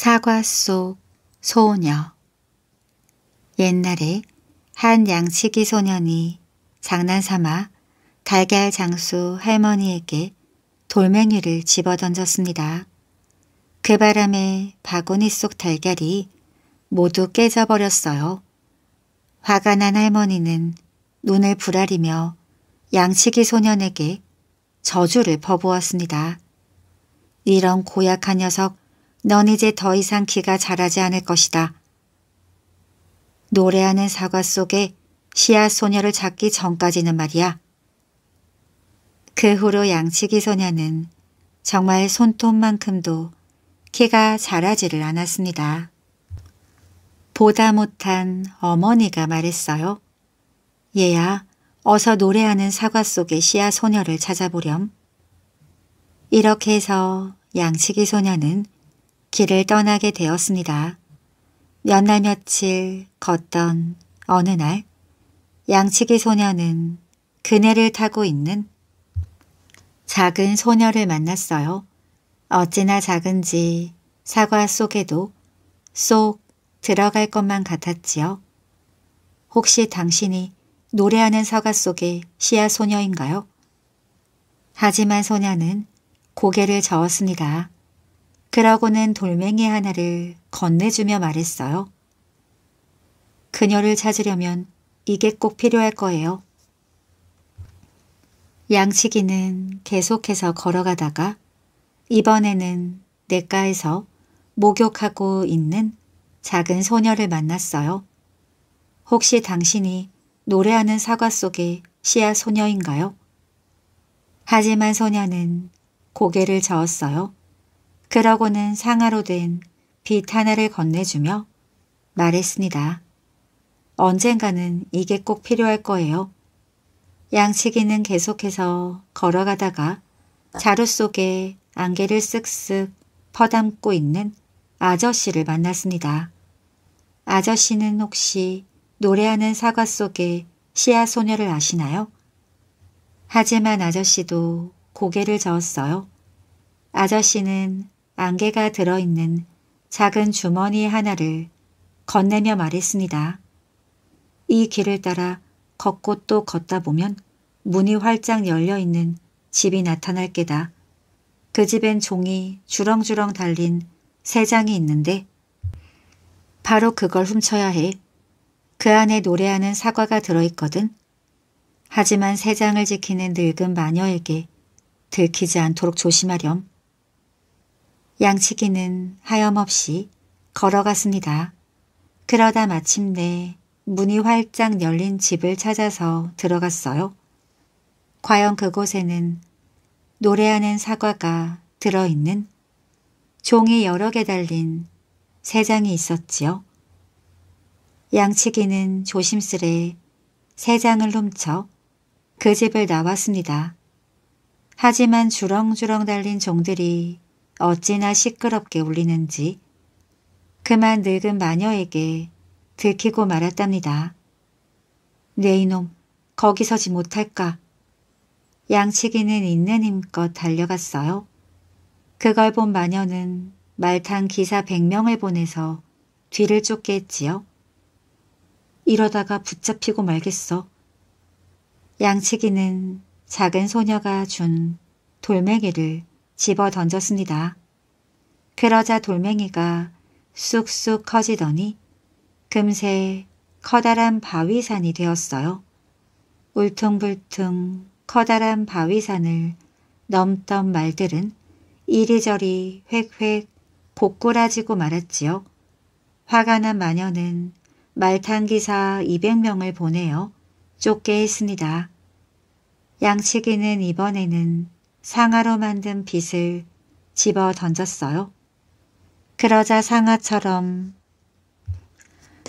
사과 속 소녀 옛날에 한 양치기 소년이 장난삼아 달걀 장수 할머니에게 돌멩이를 집어던졌습니다. 그 바람에 바구니 속 달걀이 모두 깨져버렸어요. 화가 난 할머니는 눈을 부라리며 양치기 소년에게 저주를 퍼부었습니다. 이런 고약한 녀석 넌 이제 더 이상 키가 자라지 않을 것이다. 노래하는 사과 속에 씨앗 소녀를 찾기 전까지는 말이야. 그 후로 양치기 소녀는 정말 손톱만큼도 키가 자라지를 않았습니다. 보다 못한 어머니가 말했어요. 얘야, 어서 노래하는 사과 속에 씨앗 소녀를 찾아보렴. 이렇게 해서 양치기 소녀는 길을 떠나게 되었습니다. 몇날 며칠 걷던 어느 날 양치기 소녀는 그네를 타고 있는 작은 소녀를 만났어요. 어찌나 작은지 사과 속에도 쏙 들어갈 것만 같았지요. 혹시 당신이 노래하는 사과 속의 시아 소녀인가요? 하지만 소녀는 고개를 저었습니다. 그러고는 돌멩이 하나를 건네주며 말했어요. 그녀를 찾으려면 이게 꼭 필요할 거예요. 양치기는 계속해서 걸어가다가 이번에는 냇가에서 목욕하고 있는 작은 소녀를 만났어요. 혹시 당신이 노래하는 사과 속의 시아 소녀인가요? 하지만 소녀는 고개를 저었어요. 그러고는 상아로 된 빛 하나를 건네주며 말했습니다. 언젠가는 이게 꼭 필요할 거예요. 양치기는 계속해서 걸어가다가 자루 속에 안개를 쓱쓱 퍼담고 있는 아저씨를 만났습니다. 아저씨는 혹시 노래하는 사과 속에 시아 소녀를 아시나요? 하지만 아저씨도 고개를 저었어요. 아저씨는 안개가 들어있는 작은 주머니 하나를 건네며 말했습니다. 이 길을 따라 걷고 또 걷다 보면 문이 활짝 열려있는 집이 나타날 게다. 그 집엔 종이 주렁주렁 달린 세 장이 있는데 바로 그걸 훔쳐야 해. 그 안에 노래하는 사과가 들어있거든. 하지만 세 장을 지키는 늙은 마녀에게 들키지 않도록 조심하렴. 양치기는 하염없이 걸어갔습니다. 그러다 마침내 문이 활짝 열린 집을 찾아서 들어갔어요. 과연 그곳에는 노래하는 사과가 들어있는 종이 여러 개 달린 세 장이 있었지요. 양치기는 조심스레 세 장을 훔쳐 그 집을 나왔습니다. 하지만 주렁주렁 달린 종들이 어찌나 시끄럽게 울리는지 그만 늙은 마녀에게 들키고 말았답니다. 네 이놈 거기 서지 못할까. 양치기는 있는 힘껏 달려갔어요. 그걸 본 마녀는 말탄 기사 100명을 보내서 뒤를 쫓게 했지요. 이러다가 붙잡히고 말겠어. 양치기는 작은 소녀가 준 돌멩이를 집어 던졌습니다. 그러자 돌멩이가 쑥쑥 커지더니 금세 커다란 바위산이 되었어요. 울퉁불퉁 커다란 바위산을 넘던 말들은 이리저리 획획 고꾸라지고 말았지요. 화가 난 마녀는 말탄기사 200명을 보내어 쫓게 했습니다. 양치기는 이번에는 상아로 만든 빗을 집어 던졌어요. 그러자 상아처럼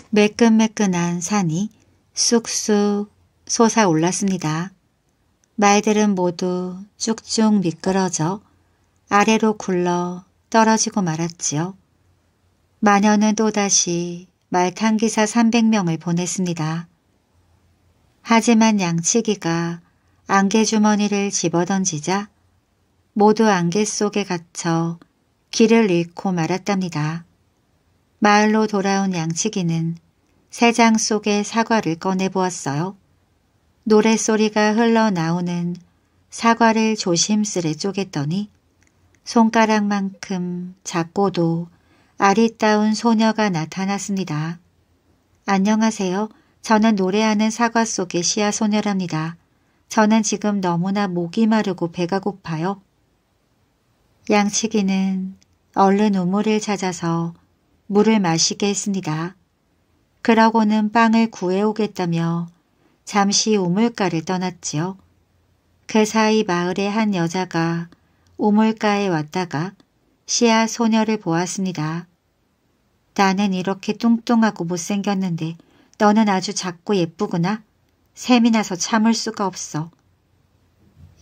매끈매끈한 산이 쑥쑥 솟아올랐습니다. 말들은 모두 쭉쭉 미끄러져 아래로 굴러 떨어지고 말았지요. 마녀는 또다시 말 탄기사 300명을 보냈습니다. 하지만 양치기가 안개주머니를 집어던지자 모두 안개 속에 갇혀 길을 잃고 말았답니다. 마을로 돌아온 양치기는 새장 속의 사과를 꺼내보았어요. 노랫소리가 흘러나오는 사과를 조심스레 쪼갰더니 손가락만큼 작고도 아리따운 소녀가 나타났습니다. 안녕하세요. 저는 노래하는 사과 속의 시아 소녀랍니다. 저는 지금 너무나 목이 마르고 배가 고파요. 양치기는 얼른 우물을 찾아서 물을 마시게 했습니다. 그러고는 빵을 구해오겠다며 잠시 우물가를 떠났지요. 그 사이 마을의 한 여자가 우물가에 왔다가 시아 소녀를 보았습니다. 나는 이렇게 뚱뚱하고 못생겼는데 너는 아주 작고 예쁘구나. 샘이 나서 참을 수가 없어.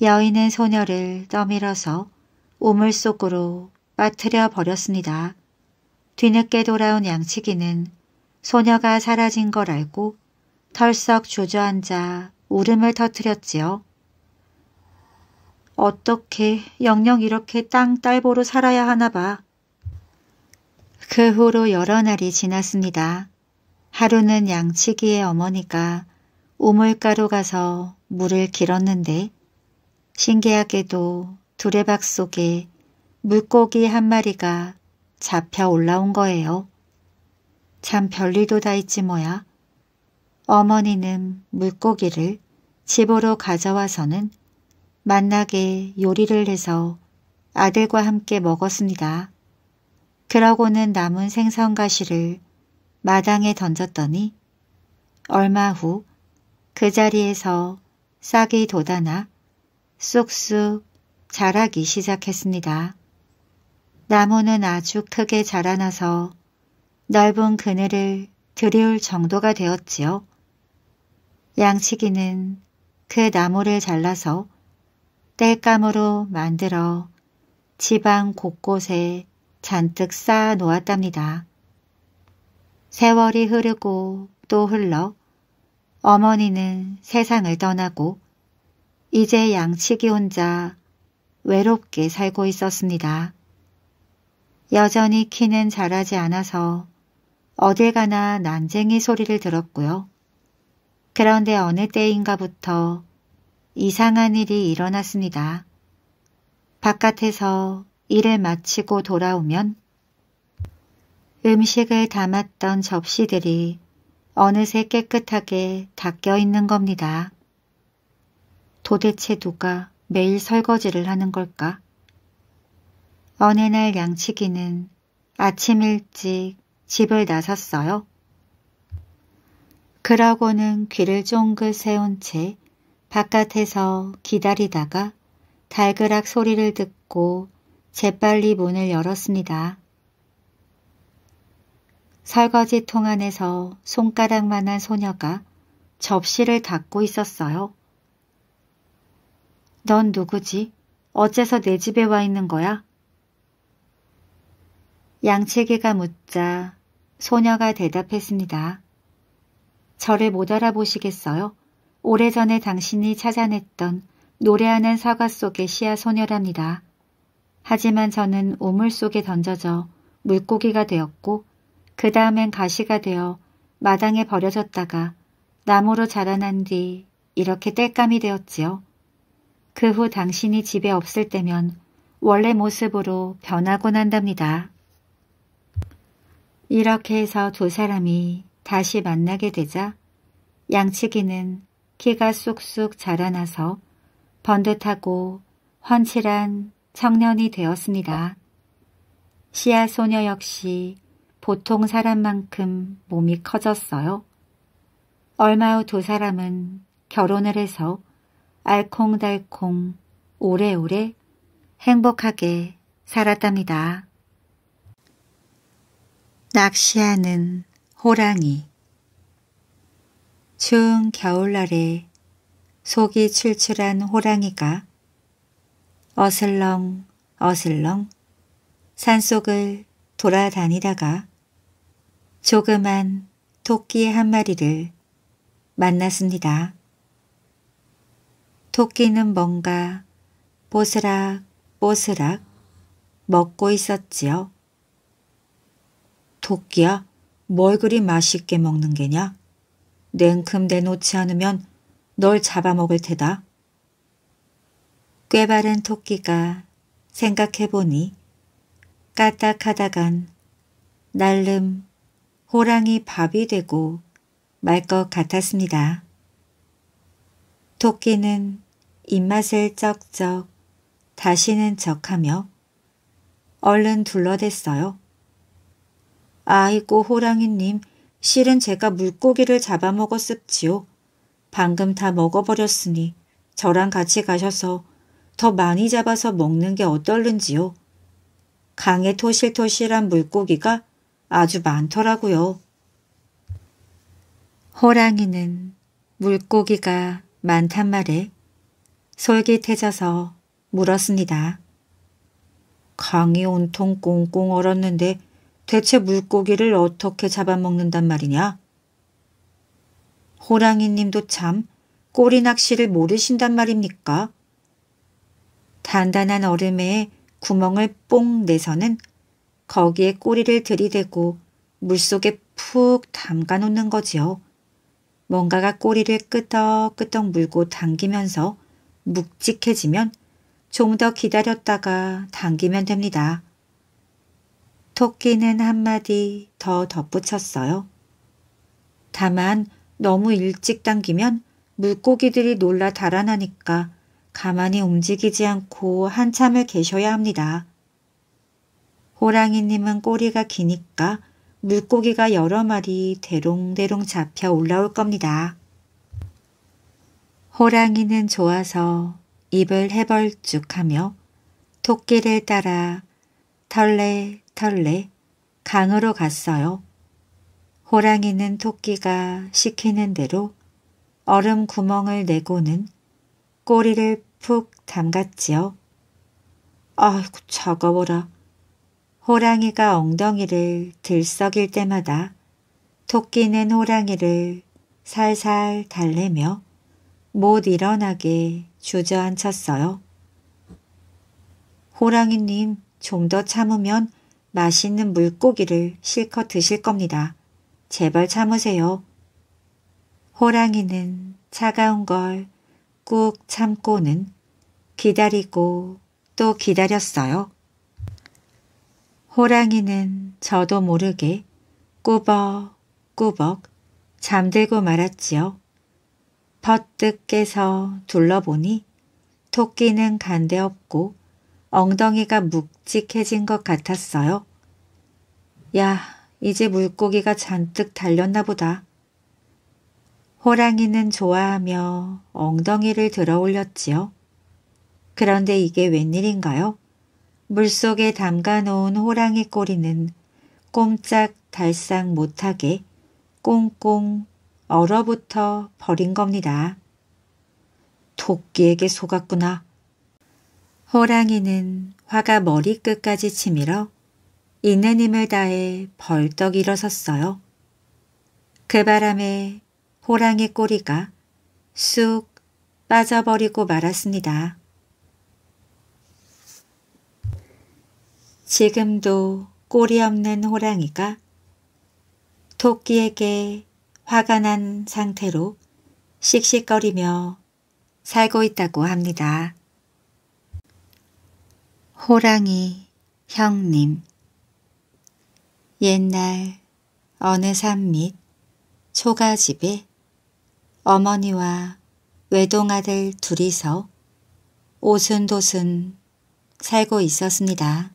여인은 소녀를 떠밀어서 우물 속으로 빠뜨려 버렸습니다. 뒤늦게 돌아온 양치기는 소녀가 사라진 걸 알고 털썩 주저앉아 울음을 터뜨렸지요. 어떻게 영영 이렇게 땅 딸보로 살아야 하나 봐. 그 후로 여러 날이 지났습니다. 하루는 양치기의 어머니가 우물가로 가서 물을 길었는데 신기하게도 두레박 속에 물고기 한 마리가 잡혀 올라온 거예요. 참 별일도 다 있지 뭐야. 어머니는 물고기를 집으로 가져와서는 만나게 요리를 해서 아들과 함께 먹었습니다. 그러고는 남은 생선가시를 마당에 던졌더니 얼마 후 그 자리에서 싹이 돋아나 쑥쑥 자라기 시작했습니다. 나무는 아주 크게 자라나서 넓은 그늘을 들이울 정도가 되었지요. 양치기는 그 나무를 잘라서 땔감으로 만들어 지방 곳곳에 잔뜩 쌓아 놓았답니다. 세월이 흐르고 또 흘러 어머니는 세상을 떠나고 이제 양치기 혼자 외롭게 살고 있었습니다. 여전히 키는 자라지 않아서 어딜 가나 난쟁이 소리를 들었고요. 그런데 어느 때인가부터 이상한 일이 일어났습니다. 바깥에서 일을 마치고 돌아오면 음식을 담았던 접시들이 어느새 깨끗하게 닦여 있는 겁니다. 도대체 누가 매일 설거지를 하는 걸까? 어느 날 양치기는 아침 일찍 집을 나섰어요. 그러고는 귀를 쫑긋 세운 채 바깥에서 기다리다가 달그락 소리를 듣고 재빨리 문을 열었습니다. 설거지통 안에서 손가락만한 소녀가 접시를 닫고 있었어요. 넌 누구지? 어째서 내 집에 와 있는 거야? 양채개가 묻자 소녀가 대답했습니다. 저를 못 알아보시겠어요? 오래전에 당신이 찾아냈던 노래하는 사과 속의 시야 소녀랍니다. 하지만 저는 우물 속에 던져져 물고기가 되었고 그 다음엔 가시가 되어 마당에 버려졌다가 나무로 자라난 뒤 이렇게 땔감이 되었지요. 그후 당신이 집에 없을 때면 원래 모습으로 변하곤 한답니다. 이렇게 해서 두 사람이 다시 만나게 되자 양치기는 키가 쑥쑥 자라나서 번듯하고 헌칠한 청년이 되었습니다. 시아 소녀 역시 보통 사람만큼 몸이 커졌어요. 얼마 후 두 사람은 결혼을 해서 알콩달콩 오래오래 행복하게 살았답니다. 낚시하는 호랑이 추운 겨울날에 속이 출출한 호랑이가 어슬렁 어슬렁 산속을 돌아다니다가 조그만 토끼 한 마리를 만났습니다. 토끼는 뭔가 뽀스락 뽀스락 먹고 있었지요. 토끼야, 뭘 그리 맛있게 먹는 게냐? 냉큼 내놓지 않으면 널 잡아먹을 테다. 꾀바른 토끼가 생각해보니 까딱하다간 날름 호랑이 밥이 되고 말 것 같았습니다. 토끼는 입맛을 쩍쩍 다시는 척하며 얼른 둘러댔어요. 아이고 호랑이님 실은 제가 물고기를 잡아먹었습지요. 방금 다 먹어버렸으니 저랑 같이 가셔서 더 많이 잡아서 먹는 게 어떨는지요. 강에 토실토실한 물고기가 아주 많더라고요. 호랑이는 물고기가 많단 말에 솔깃해져서 물었습니다. 강이 온통 꽁꽁 얼었는데 대체 물고기를 어떻게 잡아먹는단 말이냐? 호랑이님도 참 꼬리 낚시를 모르신단 말입니까? 단단한 얼음에 구멍을 뽕 내서는 거기에 꼬리를 들이대고 물속에 푹 담가 놓는 거지요. 뭔가가 꼬리를 끄덕끄덕 물고 당기면서 묵직해지면 좀 더 기다렸다가 당기면 됩니다. 토끼는 한마디 더 덧붙였어요. 다만 너무 일찍 당기면 물고기들이 놀라 달아나니까 가만히 움직이지 않고 한참을 계셔야 합니다. 호랑이님은 꼬리가 기니까 물고기가 여러 마리 대롱대롱 잡혀 올라올 겁니다. 호랑이는 좋아서 입을 해벌쭉하며 토끼를 따라 털레 털레 강으로 갔어요. 호랑이는 토끼가 시키는 대로 얼음 구멍을 내고는 꼬리를 푹 담갔지요. 아이고 차가워라. 호랑이가 엉덩이를 들썩일 때마다 토끼는 호랑이를 살살 달래며 못 일어나게 주저앉혔어요. 호랑이님 좀 더 참으면 맛있는 물고기를 실컷 드실 겁니다. 제발 참으세요. 호랑이는 차가운 걸 꾹 참고는 기다리고 또 기다렸어요. 호랑이는 저도 모르게 꾸벅꾸벅 잠들고 말았지요. 퍼뜩 깨서 둘러보니 토끼는 간대 없고 엉덩이가 묵직해진 것 같았어요. 야, 이제 물고기가 잔뜩 달렸나 보다. 호랑이는 좋아하며 엉덩이를 들어 올렸지요. 그런데 이게 웬일인가요? 물속에 담가놓은 호랑이 꼬리는 꼼짝 달싹 못하게 꽁꽁 얼어붙어 버린 겁니다. 토끼에게 속았구나. 호랑이는 화가 머리끝까지 치밀어 있는 힘을 다해 벌떡 일어섰어요. 그 바람에 호랑이 꼬리가 쑥 빠져버리고 말았습니다. 지금도 꼬리 없는 호랑이가 토끼에게 화가 난 상태로 씩씩거리며 살고 있다고 합니다. 호랑이 형님 옛날 어느 산밑 초가집에 어머니와 외동아들 둘이서 오순도순 살고 있었습니다.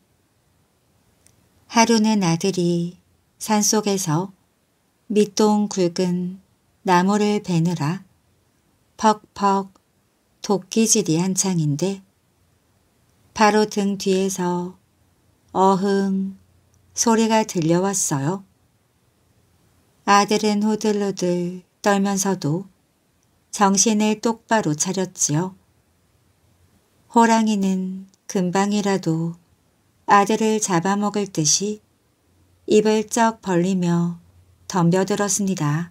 하루는 아들이 산속에서 밑동 굵은 나무를 베느라 퍽퍽 도끼질이 한창인데 바로 등 뒤에서 어흥 소리가 들려왔어요. 아들은 호들호들 떨면서도 정신을 똑바로 차렸지요. 호랑이는 금방이라도 아들을 잡아먹을 듯이 입을 쩍 벌리며 덤벼들었습니다.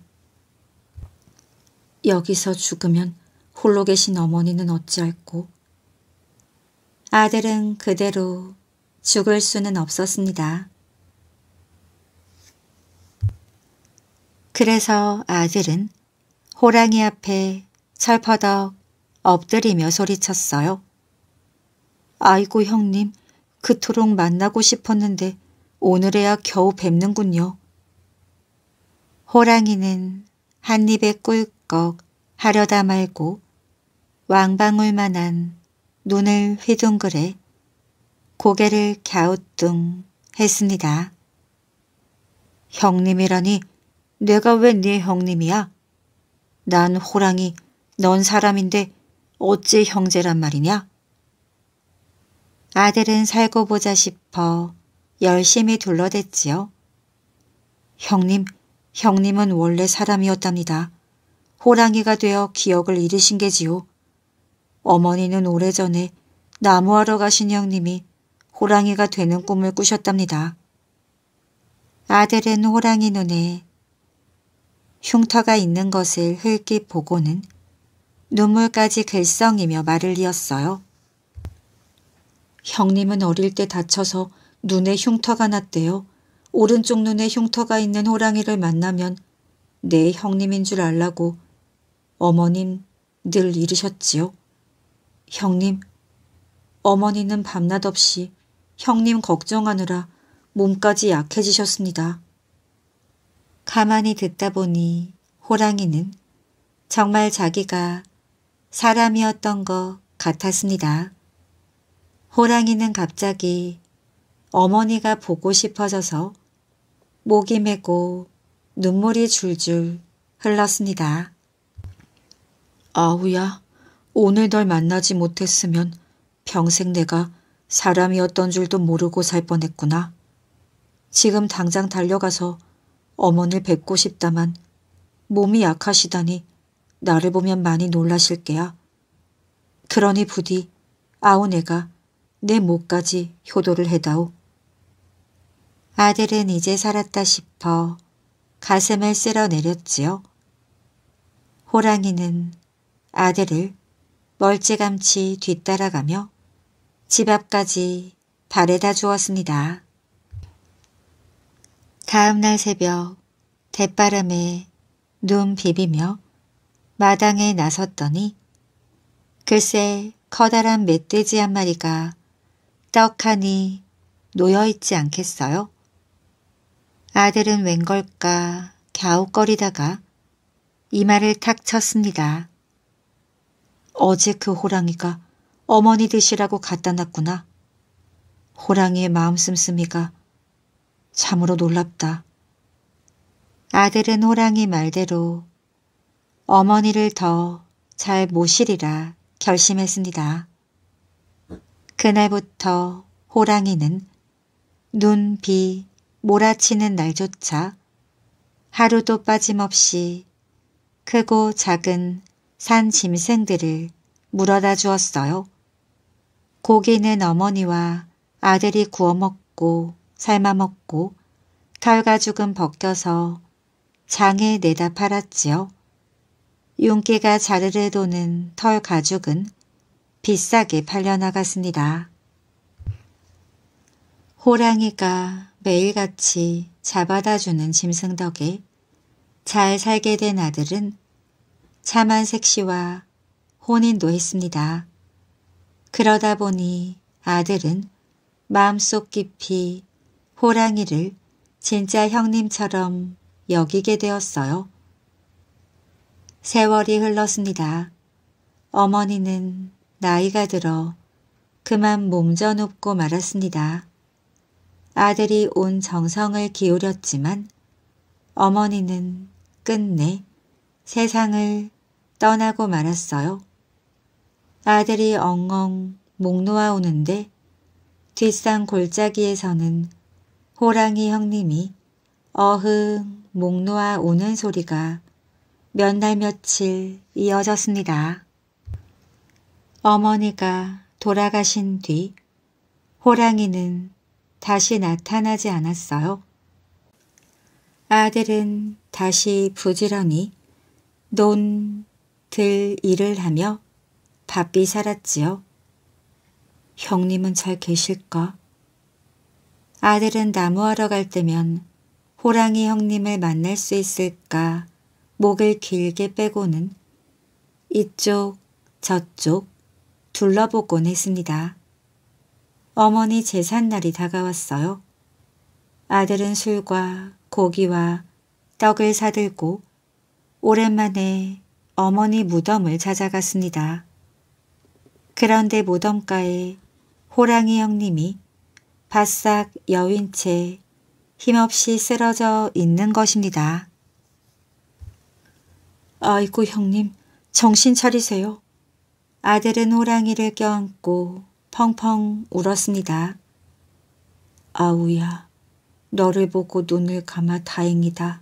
여기서 죽으면 홀로 계신 어머니는 어찌할꼬? 아들은 그대로 죽을 수는 없었습니다. 그래서 아들은 호랑이 앞에 철퍼덕 엎드리며 소리쳤어요. 아이고 형님, 그토록 만나고 싶었는데 오늘에야 겨우 뵙는군요. 호랑이는 한 입에 꿀꺽 하려다 말고 왕방울만한 눈을 휘둥그레 고개를 갸우뚱 했습니다. 형님이라니 내가 왜 네 형님이야? 난 호랑이 넌 사람인데 어째 형제란 말이냐? 아들은 살고 보자 싶어 열심히 둘러댔지요. 형님 형님은 원래 사람이었답니다. 호랑이가 되어 기억을 잃으신 게지요. 어머니는 오래전에 나무하러 가신 형님이 호랑이가 되는 꿈을 꾸셨답니다. 아들은 호랑이 눈에 흉터가 있는 것을 흘낏 보고는 눈물까지 글썽이며 말을 이었어요. 형님은 어릴 때 다쳐서 눈에 흉터가 났대요. 오른쪽 눈에 흉터가 있는 호랑이를 만나면 내 네, 형님인 줄 알라고 어머님 늘 이르셨지요. 형님, 어머니는 밤낮 없이 형님 걱정하느라 몸까지 약해지셨습니다. 가만히 듣다 보니 호랑이는 정말 자기가 사람이었던 것 같았습니다. 호랑이는 갑자기 어머니가 보고 싶어져서 목이 메고 눈물이 줄줄 흘렀습니다. 아우야, 오늘 널 만나지 못했으면 평생 내가 사람이었던 줄도 모르고 살 뻔했구나. 지금 당장 달려가서 어머니를 뵙고 싶다만 몸이 약하시다니 나를 보면 많이 놀라실게야. 그러니 부디 아우네가 내 목까지 효도를 해다오. 아들은 이제 살았다 싶어 가슴을 쓸어내렸지요. 호랑이는 아들을 멀찌감치 뒤따라가며 집 앞까지 바래다 주었습니다. 다음 날 새벽 대바람에 눈 비비며 마당에 나섰더니 글쎄 커다란 멧돼지 한 마리가 떡하니 놓여있지 않겠어요? 아들은 웬 걸까 갸웃거리다가 이 말을 탁 쳤습니다. 어제 그 호랑이가 어머니 드시라고 갖다 놨구나. 호랑이의 마음 씀씀이가 참으로 놀랍다. 아들은 호랑이 말대로 어머니를 더 잘 모시리라 결심했습니다. 그날부터 호랑이는 눈, 비, 몰아치는 날조차 하루도 빠짐없이 크고 작은 산 짐승들을 물어다 주었어요. 고기는 어머니와 아들이 구워먹고 삶아먹고 털가죽은 벗겨서 장에 내다 팔았지요. 윤기가 자르르 도는 털가죽은 비싸게 팔려나갔습니다. 호랑이가 매일같이 잡아다주는 짐승 덕에 잘 살게 된 아들은 참한 색시와 혼인도 했습니다. 그러다 보니 아들은 마음속 깊이 호랑이를 진짜 형님처럼 여기게 되었어요. 세월이 흘렀습니다. 어머니는 나이가 들어 그만 몸져 눕고 말았습니다. 아들이 온 정성을 기울였지만 어머니는 끝내 세상을 떠나고 말았어요. 아들이 엉엉 목 놓아오는데 뒷산 골짜기에서는 호랑이 형님이 어흥 목 놓아오는 소리가 몇 날 며칠 이어졌습니다. 어머니가 돌아가신 뒤 호랑이는 다시 나타나지 않았어요. 아들은 다시 부지런히 논, 들 일을 하며 바삐 살았지요. 형님은 잘 계실까? 아들은 나무하러 갈 때면 호랑이 형님을 만날 수 있을까 목을 길게 빼고는 이쪽 저쪽 둘러보곤 했습니다. 어머니 제삿날이 다가왔어요. 아들은 술과 고기와 떡을 사들고 오랜만에 어머니 무덤을 찾아갔습니다. 그런데 무덤가에 호랑이 형님이 바싹 여윈 채 힘없이 쓰러져 있는 것입니다. 아이고 형님 정신 차리세요. 아들은 호랑이를 껴안고 펑펑 울었습니다. 아우야, 너를 보고 눈을 감아 다행이다.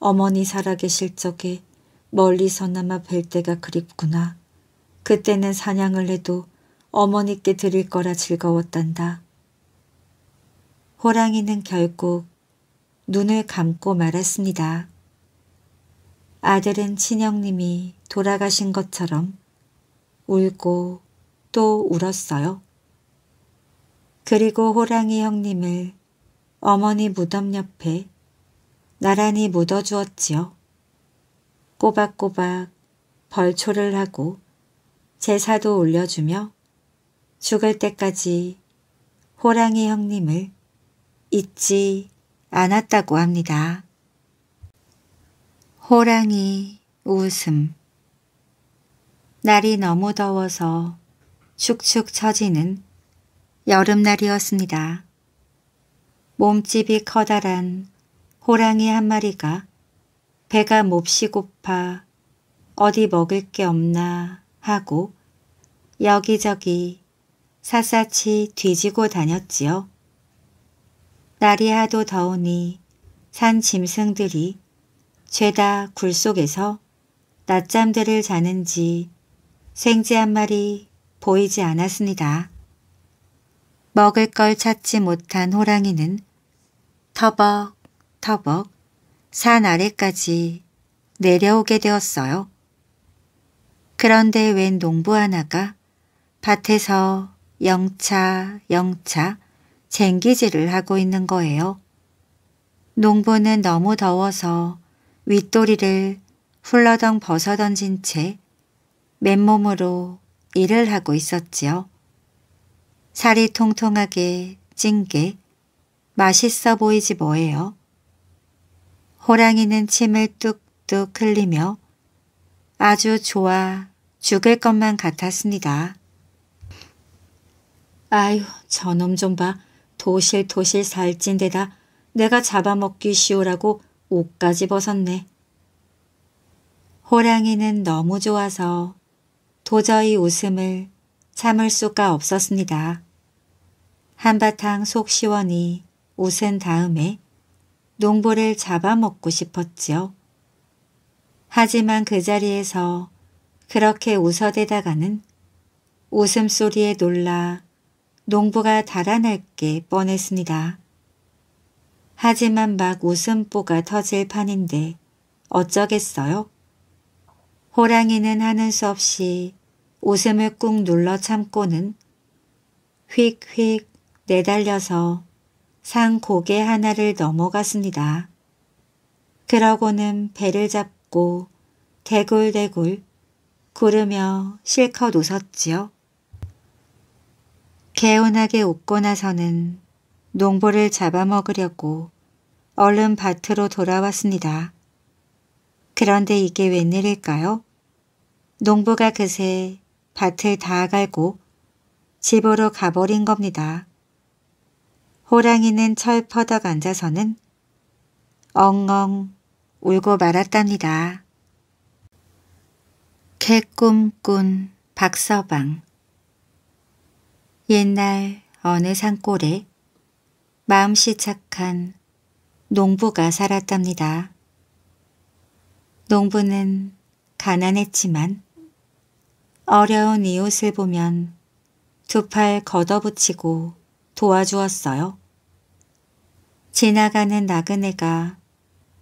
어머니 살아계실 적에 멀리서나마 뵐 때가 그립구나. 그때는 사냥을 해도 어머니께 드릴 거라 즐거웠단다. 호랑이는 결국 눈을 감고 말았습니다. 아들은 친형님이 돌아가신 것처럼 울고 또 울었어요. 그리고 호랑이 형님을 어머니 무덤 옆에 나란히 묻어주었지요. 꼬박꼬박 벌초를 하고 제사도 올려주며 죽을 때까지 호랑이 형님을 잊지 않았다고 합니다. 호랑이 웃음 날이 너무 더워서 축축 처지는 여름날이었습니다. 몸집이 커다란 호랑이 한 마리가 배가 몹시 고파 어디 먹을 게 없나 하고 여기저기 샅샅이 뒤지고 다녔지요. 날이 하도 더우니 산 짐승들이 죄다 굴 속에서 낮잠들을 자는지 생쥐 한 마리 보이지 않았습니다. 먹을 걸 찾지 못한 호랑이는 터벅터벅 산 아래까지 내려오게 되었어요. 그런데 웬 농부 하나가 밭에서 영차 영차 쟁기질을 하고 있는 거예요. 농부는 너무 더워서 윗도리를 훌러덩 벗어던진 채 맨몸으로 일을 하고 있었지요. 살이 통통하게 찐게 맛있어 보이지 뭐예요. 호랑이는 침을 뚝뚝 흘리며 아주 좋아 죽을 것만 같았습니다. 아유 저놈 좀 봐. 도실도실 살찐 데다 내가 잡아먹기 쉬우라고 옷까지 벗었네. 호랑이는 너무 좋아서 도저히 웃음을 참을 수가 없었습니다. 한바탕 속 시원히 웃은 다음에 농부를 잡아먹고 싶었지요. 하지만 그 자리에서 그렇게 웃어대다가는 웃음소리에 놀라 농부가 달아날 게 뻔했습니다. 하지만 막 웃음보가 터질 판인데 어쩌겠어요? 호랑이는 하는 수 없이 웃음을 꾹 눌러 참고는 휙휙 내달려서 산 고개 하나를 넘어갔습니다. 그러고는 배를 잡고 대굴대굴 구르며 실컷 웃었지요. 개운하게 웃고 나서는 농부를 잡아먹으려고 얼른 밭으로 돌아왔습니다. 그런데 이게 웬일일까요? 농부가 그새 밭을 다 갈고 집으로 가버린 겁니다. 호랑이는 철퍼덕 앉아서는 엉엉 울고 말았답니다. 개꿈꾼 박서방 옛날 어느 산골에 마음씨 착한 농부가 살았답니다. 농부는 가난했지만 어려운 이웃을 보면 두 팔 걷어붙이고 도와주었어요. 지나가는 나그네가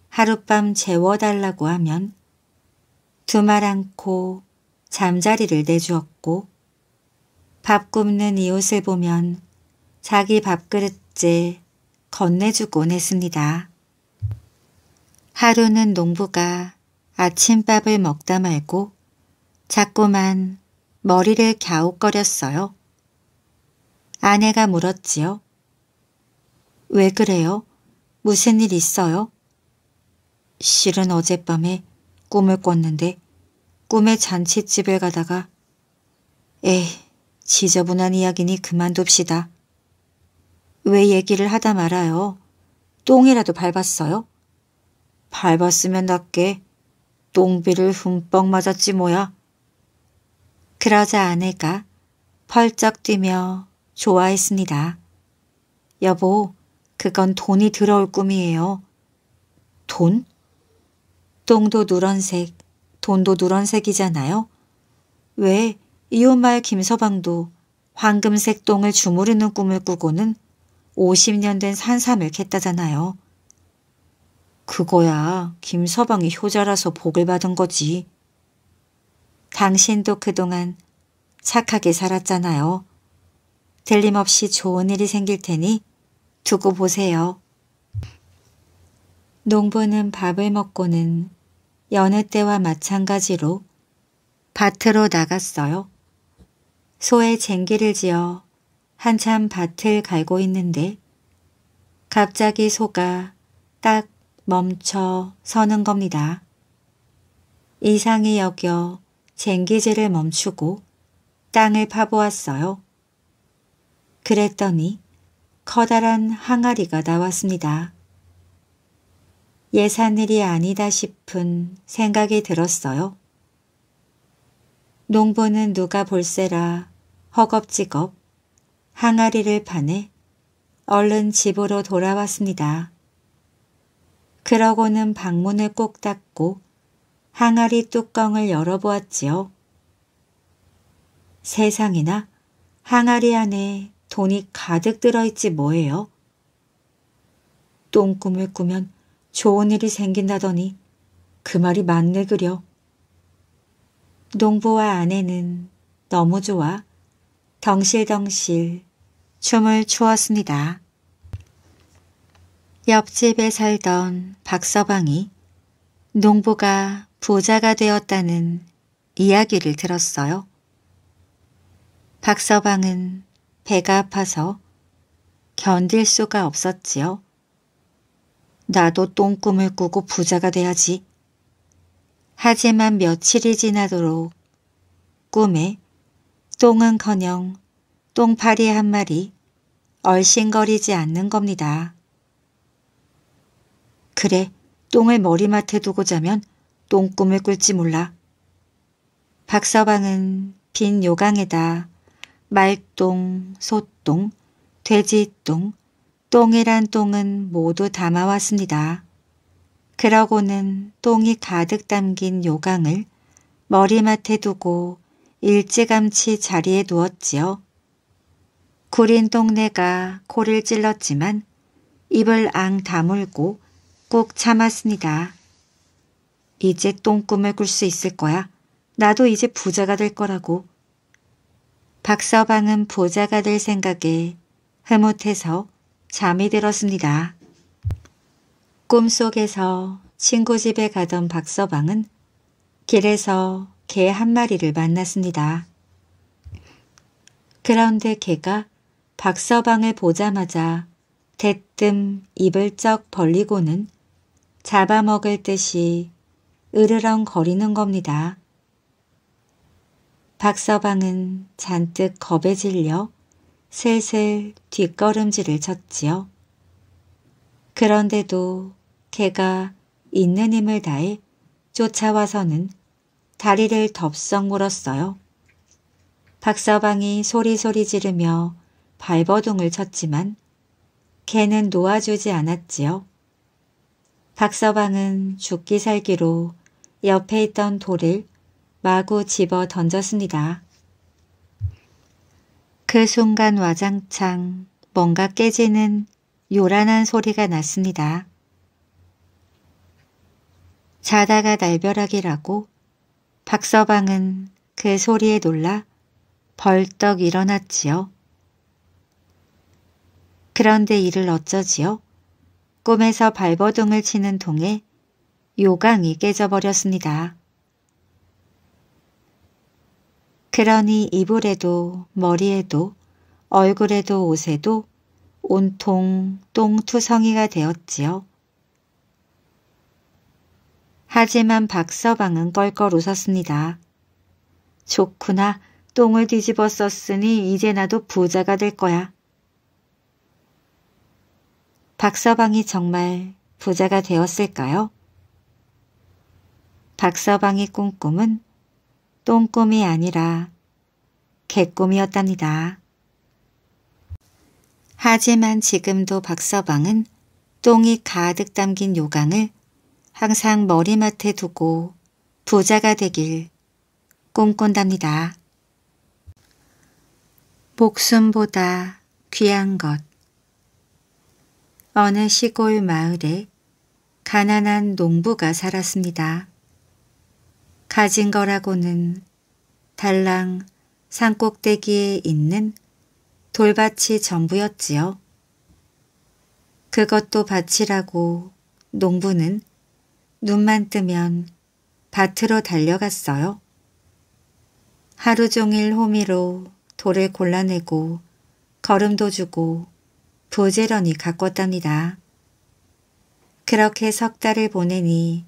하룻밤 재워달라고 하면 두 말 않고 잠자리를 내주었고 밥 굽는 이웃을 보면 자기 밥그릇째 건네주곤 했습니다. 하루는 농부가 아침밥을 먹다 말고 자꾸만 머리를 갸웃거렸어요. 아내가 물었지요. 왜 그래요? 무슨 일 있어요? 실은 어젯밤에 꿈을 꿨는데 꿈에 잔치집에 가다가 에이 지저분한 이야기니 그만둡시다. 왜 얘기를 하다 말아요? 똥이라도 밟았어요? 밟았으면 낫게 똥비를 흠뻑 맞았지 뭐야. 그러자 아내가 펄쩍 뛰며 좋아했습니다. 여보, 그건 돈이 들어올 꿈이에요. 돈? 똥도 누런색, 돈도 누런색이잖아요. 왜 이웃마을 김서방도 황금색 똥을 주무르는 꿈을 꾸고는 50년 된 산삼을 캤다잖아요. 그거야 김서방이 효자라서 복을 받은 거지. 당신도 그동안 착하게 살았잖아요. 들림없이 좋은 일이 생길 테니 두고 보세요. 농부는 밥을 먹고는 여느 때와 마찬가지로 밭으로 나갔어요. 소에 쟁기를 지어 한참 밭을 갈고 있는데 갑자기 소가 딱 멈춰 서는 겁니다. 이상이 여겨 쟁기질을 멈추고 땅을 파보았어요. 그랬더니 커다란 항아리가 나왔습니다. 예산일이 아니다 싶은 생각이 들었어요. 농부는 누가 볼세라 허겁지겁 항아리를 파내 얼른 집으로 돌아왔습니다. 그러고는 방문을 꼭 닫고 항아리 뚜껑을 열어보았지요. 세상이나 항아리 안에 돈이 가득 들어있지 뭐예요. 똥꿈을 꾸면 좋은 일이 생긴다더니 그 말이 맞네 그려. 농부와 아내는 너무 좋아 덩실덩실 춤을 추었습니다. 옆집에 살던 박서방이 농부가 부자가 되었다는 이야기를 들었어요. 박서방은 배가 아파서 견딜 수가 없었지요. 나도 똥꿈을 꾸고 부자가 돼야지. 하지만 며칠이 지나도록 꿈에 똥은커녕 똥파리 한 마리 얼씬거리지 않는 겁니다. 그래, 똥을 머리맡에 두고 자면 똥꿈을 꿀지 몰라. 박서방은 빈 요강에다 말똥, 소똥, 돼지똥, 똥이란 똥은 모두 담아왔습니다. 그러고는 똥이 가득 담긴 요강을 머리맡에 두고 일찌감치 자리에 누웠지요. 구린 똥내가 코를 찔렀지만 입을 앙 다물고 꾹 참았습니다. 이제 똥꿈을 꿀 수 있을 거야. 나도 이제 부자가 될 거라고. 박서방은 부자가 될 생각에 흐뭇해서 잠이 들었습니다. 꿈속에서 친구 집에 가던 박서방은 길에서 개 한 마리를 만났습니다. 그런데 개가 박서방을 보자마자 대뜸 입을 쩍 벌리고는 잡아먹을 듯이 으르렁거리는 겁니다. 박서방은 잔뜩 겁에 질려 슬슬 뒷걸음질을 쳤지요. 그런데도 개가 있는 힘을 다해 쫓아와서는 다리를 덥석 물었어요. 박서방이 소리소리 지르며 발버둥을 쳤지만 개는 놓아주지 않았지요. 박서방은 죽기 살기로 옆에 있던 돌을 마구 집어 던졌습니다. 그 순간 와장창 뭔가 깨지는 요란한 소리가 났습니다. 자다가 날벼락이라고 박서방은 그 소리에 놀라 벌떡 일어났지요. 그런데 이를 어쩌지요? 꿈에서 발버둥을 치는 동에 요강이 깨져버렸습니다. 그러니 이불에도 머리에도 얼굴에도 옷에도 온통 똥투성이가 되었지요. 하지만 박서방은 껄껄 웃었습니다. 좋구나. 똥을 뒤집어 썼으니 이제 나도 부자가 될 거야. 박서방이 정말 부자가 되었을까요? 박서방의 꿈꿈은 똥꿈이 아니라 개꿈이었답니다. 하지만 지금도 박서방은 똥이 가득 담긴 요강을 항상 머리맡에 두고 부자가 되길 꿈꾼답니다. 목숨보다 귀한 것 어느 시골 마을에 가난한 농부가 살았습니다. 가진 거라고는 달랑 산꼭대기에 있는 돌밭이 전부였지요. 그것도 밭이라고 농부는 눈만 뜨면 밭으로 달려갔어요. 하루 종일 호미로 돌을 골라내고 걸음도 주고 부지런히 가꿨답니다. 그렇게 석 달을 보내니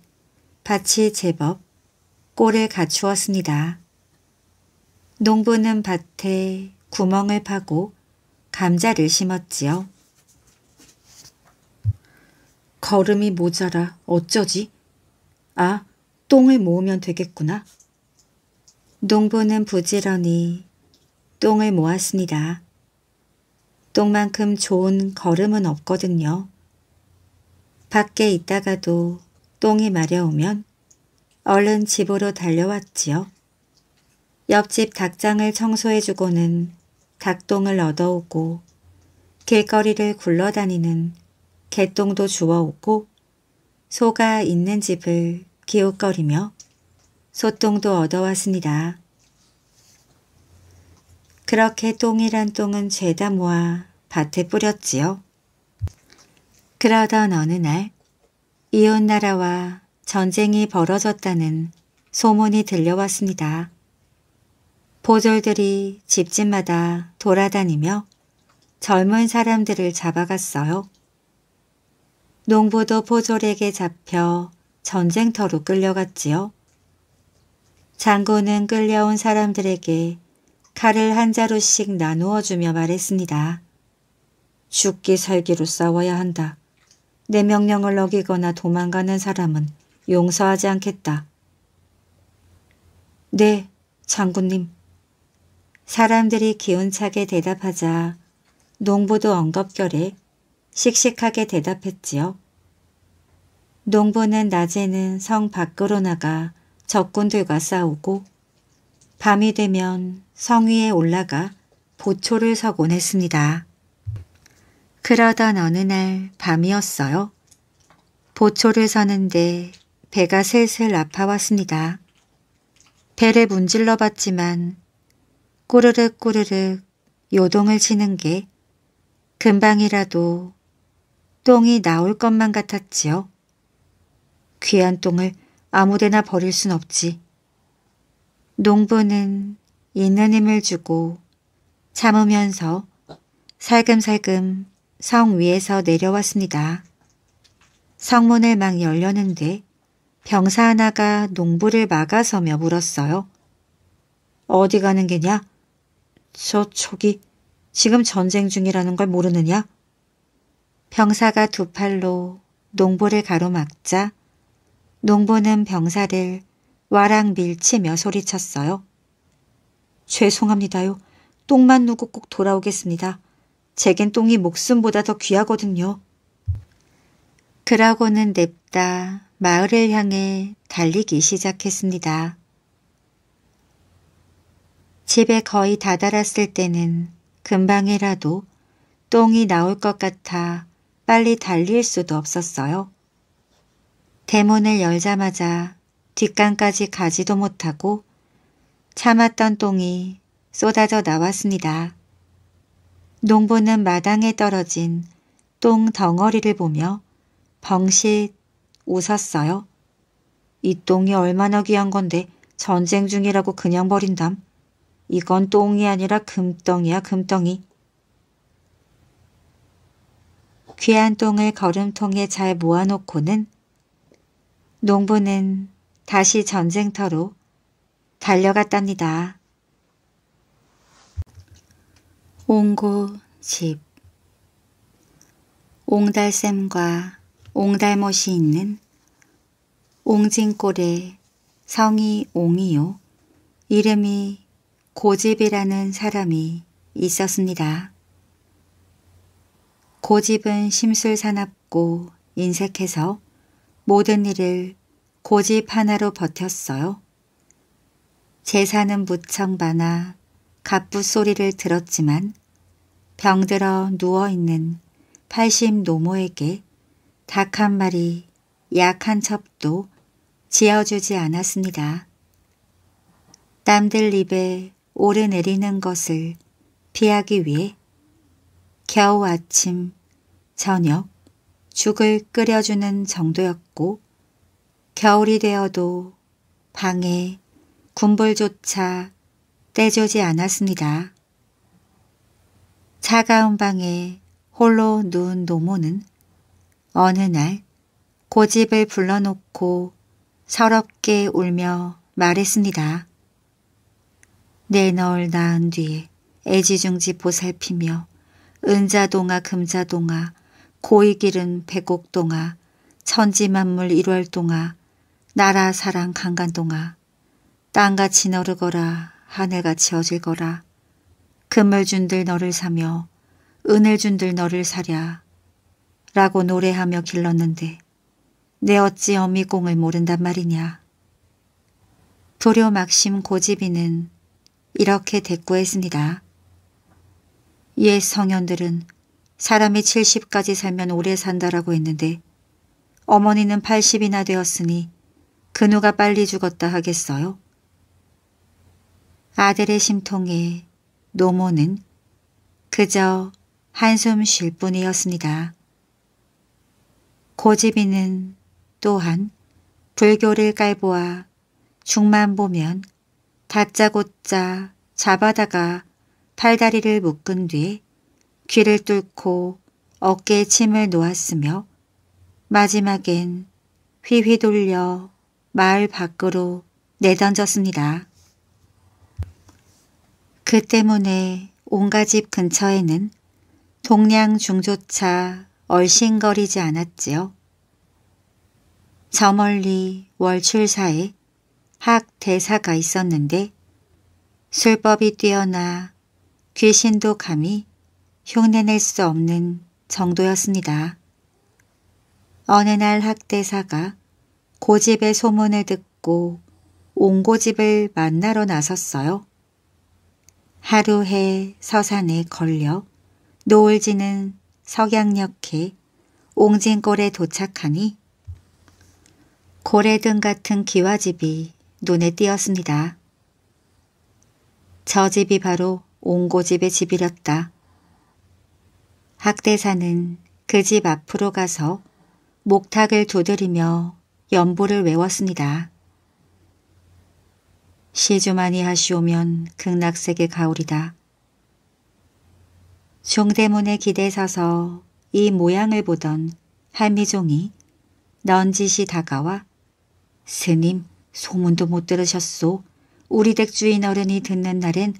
밭이 제법 꼴을 갖추었습니다. 농부는 밭에 구멍을 파고 감자를 심었지요. 걸음이 모자라 어쩌지? 아, 똥을 모으면 되겠구나. 농부는 부지런히 똥을 모았습니다. 똥만큼 좋은 걸음은 없거든요. 밖에 있다가도 똥이 마려우면 얼른 집으로 달려왔지요. 옆집 닭장을 청소해주고는 닭똥을 얻어오고 길거리를 굴러다니는 개똥도 주워오고 소가 있는 집을 기웃거리며 소똥도 얻어왔습니다. 그렇게 똥이란 똥은 죄다 모아 밭에 뿌렸지요. 그러던 어느 날 이웃나라와 전쟁이 벌어졌다는 소문이 들려왔습니다. 보졸들이 집집마다 돌아다니며 젊은 사람들을 잡아갔어요. 농부도 보졸에게 잡혀 전쟁터로 끌려갔지요. 장군은 끌려온 사람들에게 칼을 한 자루씩 나누어주며 말했습니다. 죽기 살기로 싸워야 한다. 내 명령을 어기거나 도망가는 사람은 용서하지 않겠다. 네, 장군님. 사람들이 기운차게 대답하자 농부도 엉겁결에 씩씩하게 대답했지요. 농부는 낮에는 성 밖으로 나가 적군들과 싸우고 밤이 되면 성 위에 올라가 보초를 서곤 했습니다. 그러던 어느 날 밤이었어요. 보초를 서는데 배가 슬슬 아파왔습니다. 배를 문질러 봤지만 꼬르륵 꼬르륵 요동을 치는 게 금방이라도 똥이 나올 것만 같았지요. 귀한 똥을 아무데나 버릴 순 없지. 농부는 있는 힘을 주고 참으면서 살금살금 성 위에서 내려왔습니다. 성문을 막 열려는데 병사 하나가 농부를 막아서며 물었어요. 어디 가는 게냐? 저촉기 지금 전쟁 중이라는 걸 모르느냐? 병사가 두 팔로 농부를 가로막자 농부는 병사를 와랑 밀치며 소리쳤어요. 죄송합니다요. 똥만 누고 꼭 돌아오겠습니다. 제겐 똥이 목숨보다 더 귀하거든요. 그러고는 냅다 마을을 향해 달리기 시작했습니다. 집에 거의 다다랐을 때는 금방이라도 똥이 나올 것 같아 빨리 달릴 수도 없었어요. 대문을 열자마자 뒷간까지 가지도 못하고 참았던 똥이 쏟아져 나왔습니다. 농부는 마당에 떨어진 똥 덩어리를 보며 벙실 웃었어요. 이 똥이 얼마나 귀한 건데 전쟁 중이라고 그냥 버린담. 이건 똥이 아니라 금덩이야 금덩이. 귀한 똥을 걸음통에 잘 모아놓고는 농부는 다시 전쟁터로 달려갔답니다. 옹고 집 옹달샘과 옹달못이 있는 옹진골의 성이 옹이요. 이름이 고집이라는 사람이 있었습니다. 고집은 심술사납고 인색해서 모든 일을 고집 하나로 버텼어요. 재산은 무척 많아 갑부 소리를 들었지만 병들어 누워있는 80 노모에게 닭한 마리, 약한 첩도 지어주지 않았습니다. 남들 입에 오래내리는 것을 피하기 위해 겨우 아침, 저녁, 죽을 끓여주는 정도였고 겨울이 되어도 방에 군불조차 떼주지 않았습니다. 차가운 방에 홀로 누운 노모는 어느 날 고집을 불러놓고 서럽게 울며 말했습니다. 내 널 낳은 뒤에 애지중지 보살피며 은자동아 금자동아 고이 길은 백옥동아 천지만물 일월동아 나라 사랑 강간동아 땅같이 너를 거라 하늘같이 어질거라 금을 준들 너를 사며 은을 준들 너를 사랴 라고 노래하며 길렀는데 내 어찌 어미공을 모른단 말이냐. 도료 막심 고집이는 이렇게 대꾸했습니다. 옛 성현들은 사람이 70까지 살면 오래 산다라고 했는데 어머니는 80이나 되었으니 그누가 빨리 죽었다 하겠어요? 아들의 심통에 노모는 그저 한숨 쉴 뿐이었습니다. 고집이는 또한 불교를 깔보아 죽만 보면 다짜고짜 잡아다가 팔다리를 묶은 뒤 귀를 뚫고 어깨에 침을 놓았으며 마지막엔 휘휘 돌려 마을 밖으로 내던졌습니다. 그 때문에 온가집 근처에는 동양 중조차 얼씬거리지 않았지요. 저 멀리 월출사에 학 대사가 있었는데 술법이 뛰어나 귀신도 감히 흉내낼 수 없는 정도였습니다. 어느 날 학대사가 고집의 소문을 듣고 옹고집을 만나러 나섰어요. 하루해 서산에 걸려 노을지는 석양역해 옹진골에 도착하니 고래등 같은 기와집이 눈에 띄었습니다. 저 집이 바로 옹고집의 집이었다. 학대사는 그 집 앞으로 가서 목탁을 두드리며 연보를 외웠습니다. 시주만이 하시오면 극락세계 가오리다. 종대문에 기대 서서 이 모양을 보던 한미종이 넌지시 다가와 스님 소문도 못 들으셨소. 우리 댁 주인 어른이 듣는 날엔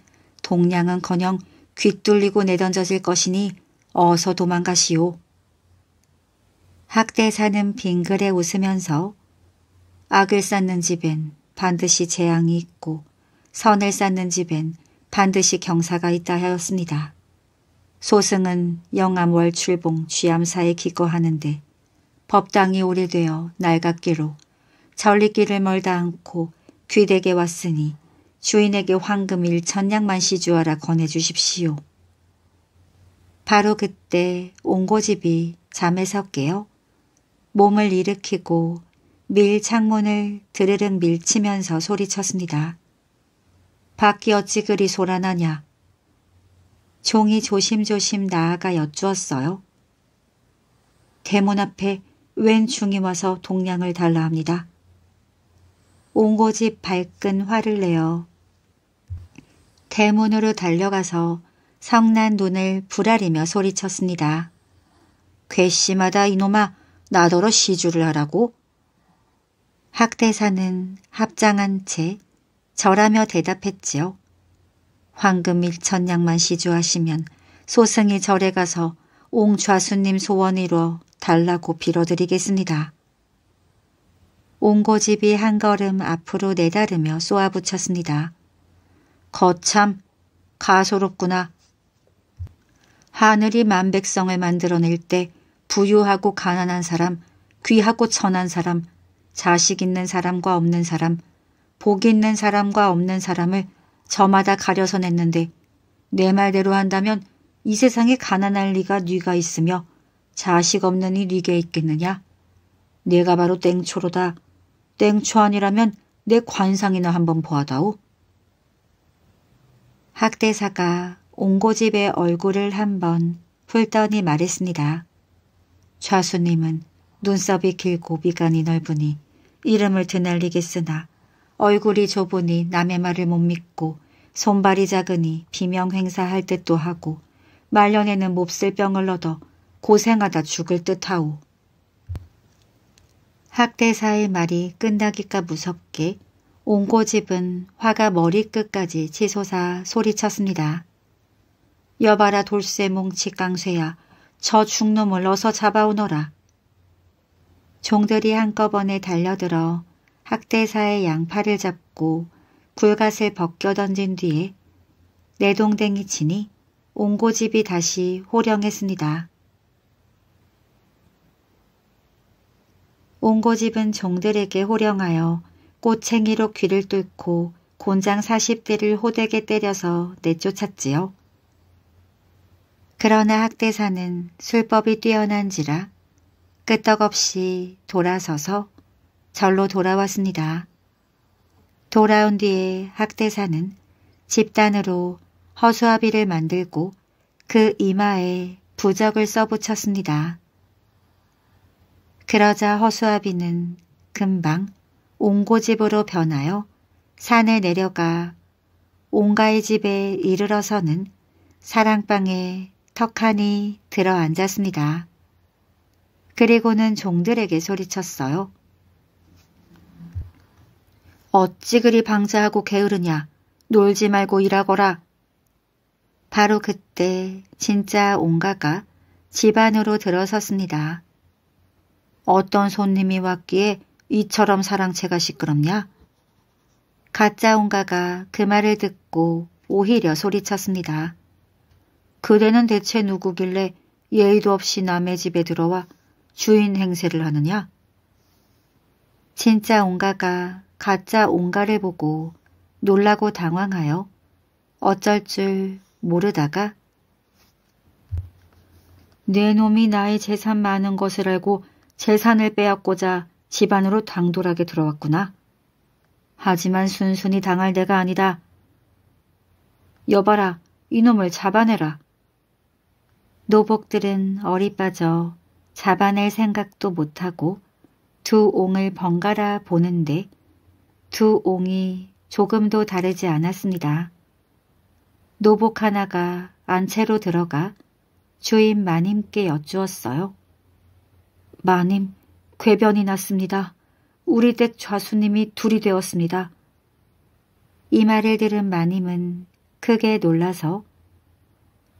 동냥은커녕 귀 뚫리고 내던져질 것이니 어서 도망가시오. 학대사는 빙그레 웃으면서 악을 쌓는 집엔 반드시 재앙이 있고 선을 쌓는 집엔 반드시 경사가 있다 하였습니다. 소승은 영암 월출봉 쥐암사에 기거하는데 법당이 오래되어 낡았기로 절리길을 멀다 않고 귀댁에 왔으니 주인에게 황금 일천냥만 시주하라 권해주십시오. 바로 그때 옹고집이 잠에 서깨요 몸을 일으키고 밀 창문을 드르륵 밀치면서 소리쳤습니다. 밖이 어찌 그리 소란하냐. 종이 조심조심 나아가 여쭈었어요. 대문 앞에 웬 중이 와서 동냥을 달라 합니다. 옹고집 발끈 화를 내어 대문으로 달려가서 성난 눈을 부라리며 소리쳤습니다. 괘씸하다 이놈아 나더러 시주를 하라고? 학대사는 합장한 채 절하며 대답했지요. 황금일 천냥만 시주하시면 소승이 절에 가서 옹좌수님 소원이로 달라고 빌어드리겠습니다. 옹고집이 한 걸음 앞으로 내다르며 쏘아붙였습니다. 거참 가소롭구나. 하늘이 만백성을 만들어낼 때 부유하고 가난한 사람, 귀하고 천한 사람, 자식 있는 사람과 없는 사람, 복 있는 사람과 없는 사람을 저마다 가려서 냈는데 내 말대로 한다면 이 세상에 가난할 리가 네가 있으며 자식 없는이 네게 있겠느냐. 내가 바로 땡초로다. 땡초 아니라면 내 관상이나 한번 보아다오. 학대사가 옹고집의 얼굴을 한번 풀더니 말했습니다. 좌수님은 눈썹이 길고 미간이 넓으니 이름을 드날리겠으나 얼굴이 좁으니 남의 말을 못 믿고 손발이 작으니 비명 행사할 듯도 하고 말년에는 몹쓸 병을 얻어 고생하다 죽을 듯하오. 학대사의 말이 끝나기가 무섭게 온 고집은 화가 머리끝까지 치솟아 소리쳤습니다. 여봐라 돌쇠 몽치 깡쇠야 저 죽놈을 어서 잡아오너라. 종들이 한꺼번에 달려들어 학대사의 양팔을 잡고 굴갓을 벗겨던진 뒤에 내동댕이 치니 온고집이 다시 호령했습니다. 온고집은 종들에게 호령하여 꽃챙이로 귀를 뚫고 곤장 40대를 호되게 때려서 내쫓았지요. 그러나 학대사는 술법이 뛰어난지라 끄떡없이 돌아서서 절로 돌아왔습니다. 돌아온 뒤에 학대사는 집단으로 허수아비를 만들고 그 이마에 부적을 써붙였습니다. 그러자 허수아비는 금방 옹고집으로 변하여 산을 내려가 옹가의 집에 이르러서는 사랑방에 턱하니 들어앉았습니다. 그리고는 종들에게 소리쳤어요. 어찌 그리 방자하고 게으르냐. 놀지 말고 일하거라. 바로 그때 진짜 옹가가 집 안으로 들어섰습니다. 어떤 손님이 왔기에 이처럼 사랑채가 시끄럽냐? 가짜 옹가가 그 말을 듣고 오히려 소리쳤습니다. 그대는 대체 누구길래 예의도 없이 남의 집에 들어와 주인 행세를 하느냐? 진짜 옹가가 가짜 옹가를 보고 놀라고 당황하여 어쩔 줄 모르다가 내 놈이 나의 재산 많은 것을 알고 재산을 빼앗고자 집안으로 당돌하게 들어왔구나. 하지만 순순히 당할 데가 아니다. 여봐라, 이놈을 잡아내라. 노복들은 어리 빠져 잡아낼 생각도 못하고 두 옹을 번갈아 보는데 두 옹이 조금도 다르지 않았습니다. 노복 하나가 안채로 들어가 주인 마님께 여쭈었어요. 마님, 괴변이 났습니다. 우리 댁 좌수님이 둘이 되었습니다. 이 말을 들은 마님은 크게 놀라서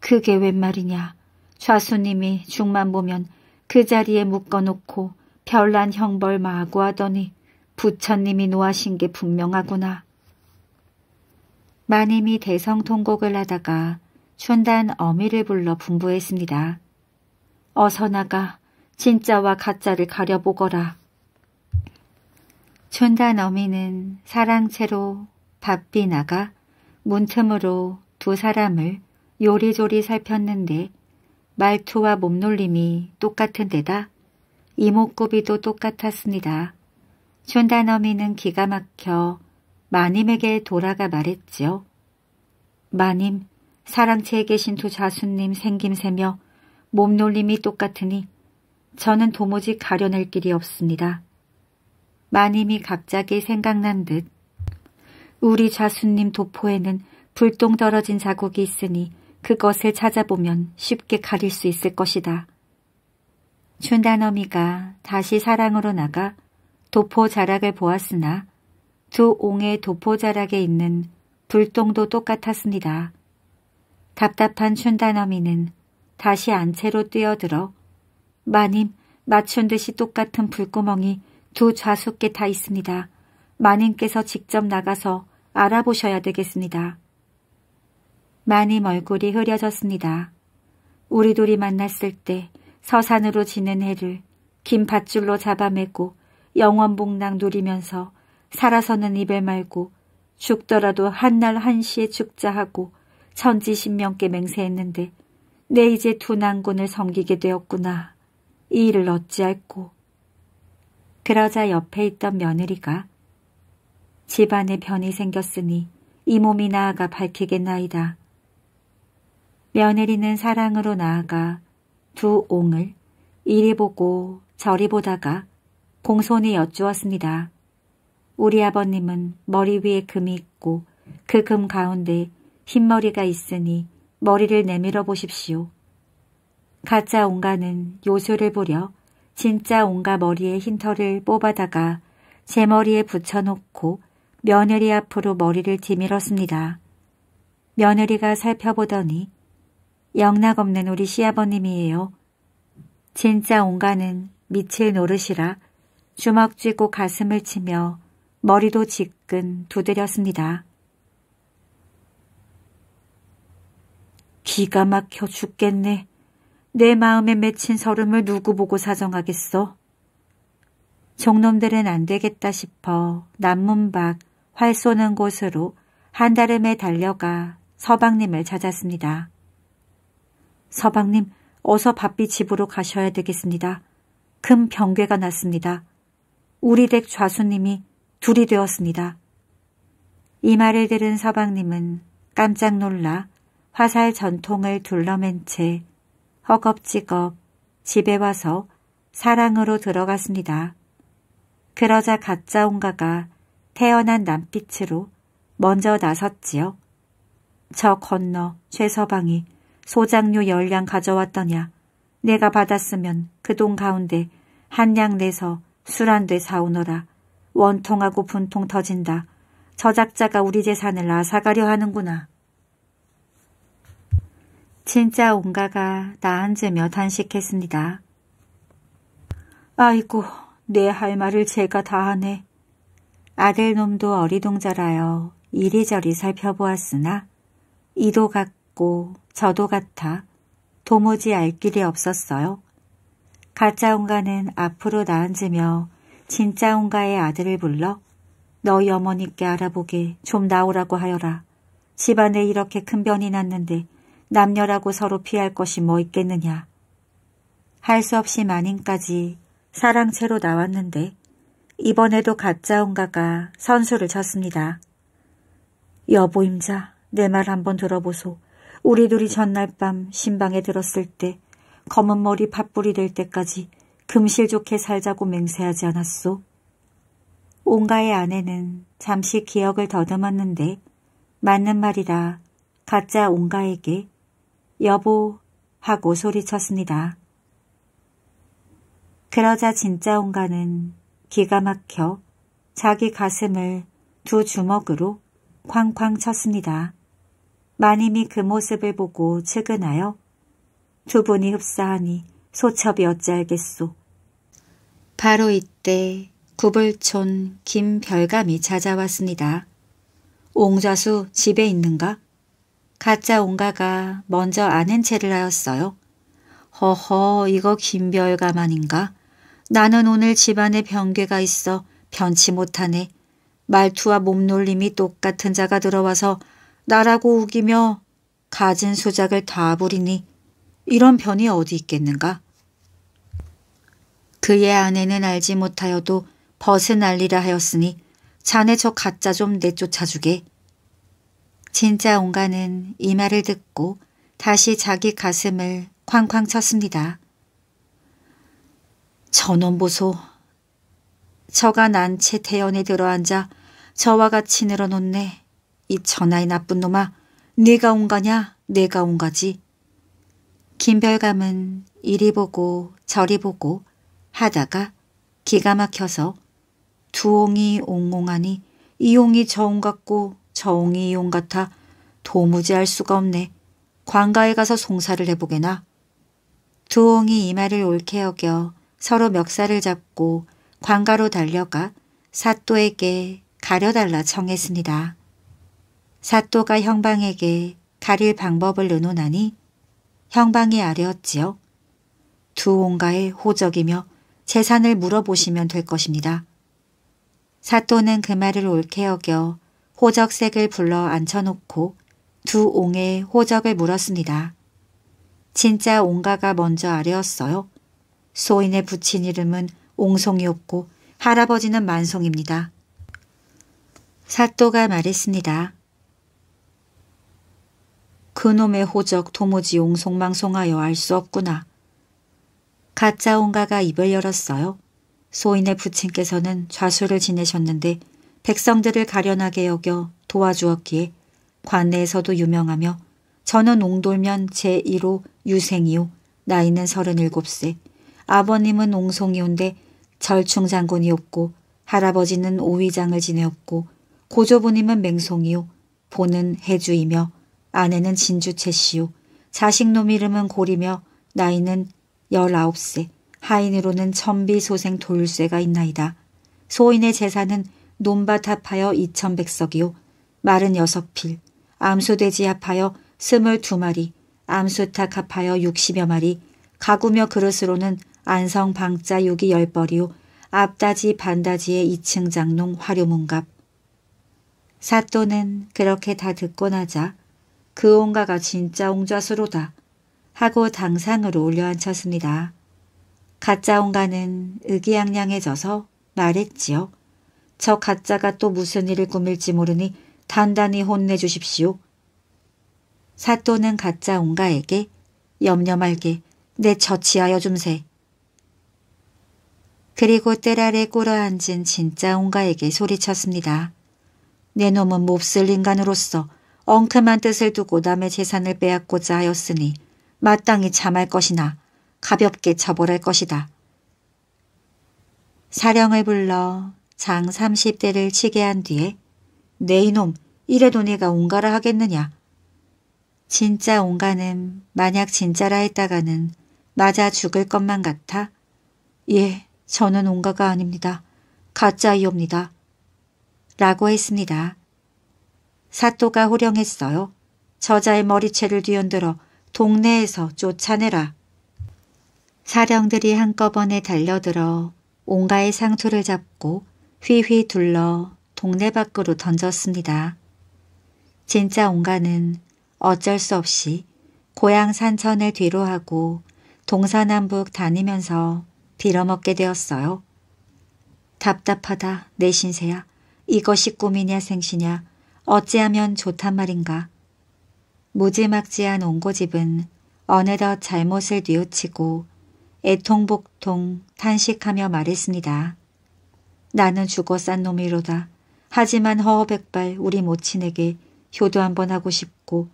그게 웬 말이냐. 좌수님이 죽만 보면 그 자리에 묶어놓고 별난 형벌 마구 하더니 부처님이 노하신게 분명하구나. 마님이 대성통곡을 하다가 춘단 어미를 불러 분부했습니다. 어서 나가 진짜와 가짜를 가려보거라. 춘단 어미는 사랑채로 바삐 나가 문틈으로 두 사람을 요리조리 살폈는데 말투와 몸놀림이 똑같은 데다 이목구비도 똑같았습니다. 촌단어미는 기가 막혀 마님에게 돌아가 말했지요. 마님, 사랑채에 계신 두 자수님 생김새며 몸놀림이 똑같으니 저는 도무지 가려낼 길이 없습니다. 마님이 갑자기 생각난 듯 우리 자수님 도포에는 불똥 떨어진 자국이 있으니 그것을 찾아보면 쉽게 가릴 수 있을 것이다. 춘단어미가 다시 사랑으로 나가 도포자락을 보았으나 두 옹의 도포자락에 있는 불똥도 똑같았습니다. 답답한 춘다너미는 다시 안채로 뛰어들어 마님 맞춘 듯이 똑같은 불구멍이 두 좌수께 다 있습니다. 마님께서 직접 나가서 알아보셔야 되겠습니다. 마님 얼굴이 흐려졌습니다. 우리 둘이 만났을 때 서산으로 지는 해를 긴 밧줄로 잡아매고 영원복락 누리면서 살아서는 입에 말고 죽더라도 한날 한시에 죽자 하고 천지신명께 맹세했는데 내 이제 두 난군을 섬기게 되었구나. 이 일을 어찌할꼬. 그러자 옆에 있던 며느리가 집안에 변이 생겼으니 이 몸이 나아가 밝히겠나이다. 며느리는 사랑으로 나아가 두 옹을 이리 보고 저리 보다가 공손히 여쭈었습니다. 우리 아버님은 머리 위에 금이 있고 그 금 가운데 흰머리가 있으니 머리를 내밀어 보십시오. 가짜 온가는 요술을 부려 진짜 온가 머리에 흰털을 뽑아다가 제 머리에 붙여놓고 며느리 앞으로 머리를 뒤밀었습니다. 며느리가 살펴보더니 영락 없는 우리 시아버님이에요. 진짜 온가는 미칠 노릇이라 주먹 쥐고 가슴을 치며 머리도 지끈 두드렸습니다. 기가 막혀 죽겠네. 내 마음에 맺힌 서름을 누구 보고 사정하겠어? 종놈들은 안 되겠다 싶어 남문박 활 쏘는 곳으로 한달음에 달려가 서방님을 찾았습니다. 서방님, 어서 바삐 집으로 가셔야 되겠습니다. 금 병괴가 났습니다. 우리 댁 좌수님이 둘이 되었습니다. 이 말을 들은 서방님은 깜짝 놀라 화살 전통을 둘러맨 채 허겁지겁 집에 와서 사랑으로 들어갔습니다. 그러자 가짜 온가가 태어난 남빛으로 먼저 나섰지요. 저 건너 최서방이 소장료 열량 가져왔더냐. 내가 받았으면 그 돈 가운데 한양 내서 술안대 사오너라. 원통하고 분통 터진다. 저작자가 우리 재산을 아사가려 하는구나. 진짜 온가가 나앉으며 단식했습니다. 아이고, 내 할 말을 제가 다 하네. 아들 놈도 어리둥절하여 이리저리 살펴보았으나 이도 같고 저도 같아 도무지 알 길이 없었어요. 가짜 온가는 앞으로 나앉으며 진짜 온가의 아들을 불러 너희 어머니께 알아보게 좀 나오라고 하여라. 집안에 이렇게 큰 변이 났는데 남녀라고 서로 피할 것이 뭐 있겠느냐. 할 수 없이 만인까지 사랑채로 나왔는데 이번에도 가짜 온가가 선수를 쳤습니다. 여보임자, 내 말 한번 들어보소. 우리 둘이 전날 밤 신방에 들었을 때 검은 머리 팥불이 될 때까지 금실 좋게 살자고 맹세하지 않았소. 온가의 아내는 잠시 기억을 더듬었는데 맞는 말이라 가짜 온가에게 여보 하고 소리쳤습니다. 그러자 진짜 온가는 기가 막혀 자기 가슴을 두 주먹으로 쾅쾅 쳤습니다. 마님이 그 모습을 보고 측은하여 두 분이 흡사하니 소첩이 어찌알겠소. 바로 이때 구불촌 김별감이 찾아왔습니다. 옹좌수 집에 있는가? 가짜 옹가가 먼저 아는 체를 하였어요. 허허 이거 김별감 아닌가? 나는 오늘 집안에 변괴가 있어 변치 못하네. 말투와 몸놀림이 똑같은 자가 들어와서 나라고 우기며 가진 수작을 다 부리니 이런 변이 어디 있겠는가? 그의 아내는 알지 못하여도 벗은 알리라 하였으니 자네 저 가짜 좀 내쫓아주게. 진짜 온가는 이 말을 듣고 다시 자기 가슴을 쾅쾅 쳤습니다. 저놈 보소. 저가 난채 대연에 들어앉아 저와 같이 늘어놓네. 이 천하의 나쁜 놈아, 네가 온가냐, 내가 온가지. 김별감은 이리 보고 저리 보고 하다가 기가 막혀서 두옹이 옹옹하니 이옹이 저옹 같고 저옹이 이옹 같아 도무지 알 수가 없네. 관가에 가서 송사를 해보게나. 두옹이 이 말을 옳게 여겨 서로 멱살을 잡고 관가로 달려가 사또에게 가려달라 청했습니다. 사또가 형방에게 가릴 방법을 의논하니 형방이 아래었지요. 두 온가의 호적이며 재산을 물어보시면 될 것입니다. 사또는 그 말을 옳게 여겨 호적색을 불러 앉혀놓고 두 옹의 호적을 물었습니다. 진짜 옹가가 먼저 아래었어요. 소인의 붙인 이름은 옹송이었고 할아버지는 만송입니다. 사또가 말했습니다. 그놈의 호적 도무지 옹송망송하여 알 수 없구나. 가짜 온가가 입을 열었어요. 소인의 부친께서는 좌수를 지내셨는데 백성들을 가련하게 여겨 도와주었기에 관내에서도 유명하며 저는 옹돌면 제1호 유생이요 나이는 37세 아버님은 옹송이온데 절충장군이 었고 할아버지는 오위장을 지내었고 고조부님은 맹송이요 보는 해주이며 아내는 진주채씨요. 자식놈 이름은 고리며 나이는 1 9세 하인으로는 천비소생 돌쇠가 있나이다. 소인의 재산은 논밭 합하여 2 1 0 0석이요 마른 6 필, 암소돼지 합하여 2 2 마리, 암수탁 합하여 6 0여 마리, 가구며 그릇으로는 안성 방자 6이1 0 벌이요. 앞다지 반다지의 2층 장롱 화료문갑. 사또는 그렇게 다 듣고 나자 그 옹가가 진짜 옹좌수로다 하고 당상으로 올려앉혔습니다. 가짜 옹가는 의기양양해져서 말했지요. 저 가짜가 또 무슨 일을 꾸밀지 모르니 단단히 혼내주십시오. 사또는 가짜 옹가에게 염려 말게 내 처치하여 줌세. 그리고 뜰 아래 꼬러앉은 진짜 옹가에게 소리쳤습니다. 내 놈은 몹쓸 인간으로서 엉큼한 뜻을 두고 남의 재산을 빼앗고자 하였으니 마땅히 참할 것이나 가볍게 처벌할 것이다. 사령을 불러 장 30대를 치게 한 뒤에 네 이놈 이래도 네가 온가라 하겠느냐. 진짜 온가는 만약 진짜라 했다가는 맞아 죽을 것만 같아. 예, 저는 온가가 아닙니다. 가짜이옵니다. 라고 했습니다. 사또가 호령했어요. 저자의 머리채를 뒤흔들어 동네에서 쫓아내라. 사령들이 한꺼번에 달려들어 온가의 상투를 잡고 휘휘 둘러 동네 밖으로 던졌습니다. 진짜 온가는 어쩔 수 없이 고향 산천을 뒤로 하고 동서남북 다니면서 빌어먹게 되었어요. 답답하다 내 신세야 이것이 꿈이냐 생시냐 어찌하면 좋단 말인가. 무지막지한 온고집은 어느덧 잘못을 뉘우치고 애통복통 탄식하며 말했습니다. 나는 죽어 싼 놈이로다. 하지만 허허백발 우리 모친에게 효도 한번 하고 싶고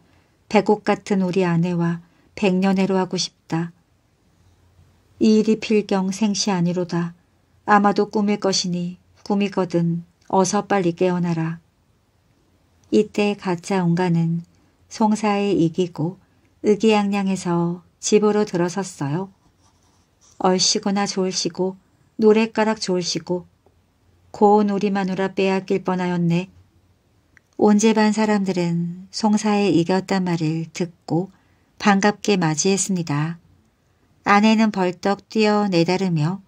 백옥 같은 우리 아내와 백년해로 하고 싶다. 이 일이 필경 생시 아니로다. 아마도 꿈일 것이니 꿈이거든 어서 빨리 깨어나라. 이때 가짜 온가는 송사에 이기고 의기양양해서 집으로 들어섰어요. 얼씨구나 좋으시고 노랫가락 좋으시고 고운 우리마누라 빼앗길 뻔하였네. 온집안 사람들은 송사에 이겼단 말을 듣고 반갑게 맞이했습니다. 아내는 벌떡 뛰어 내다르며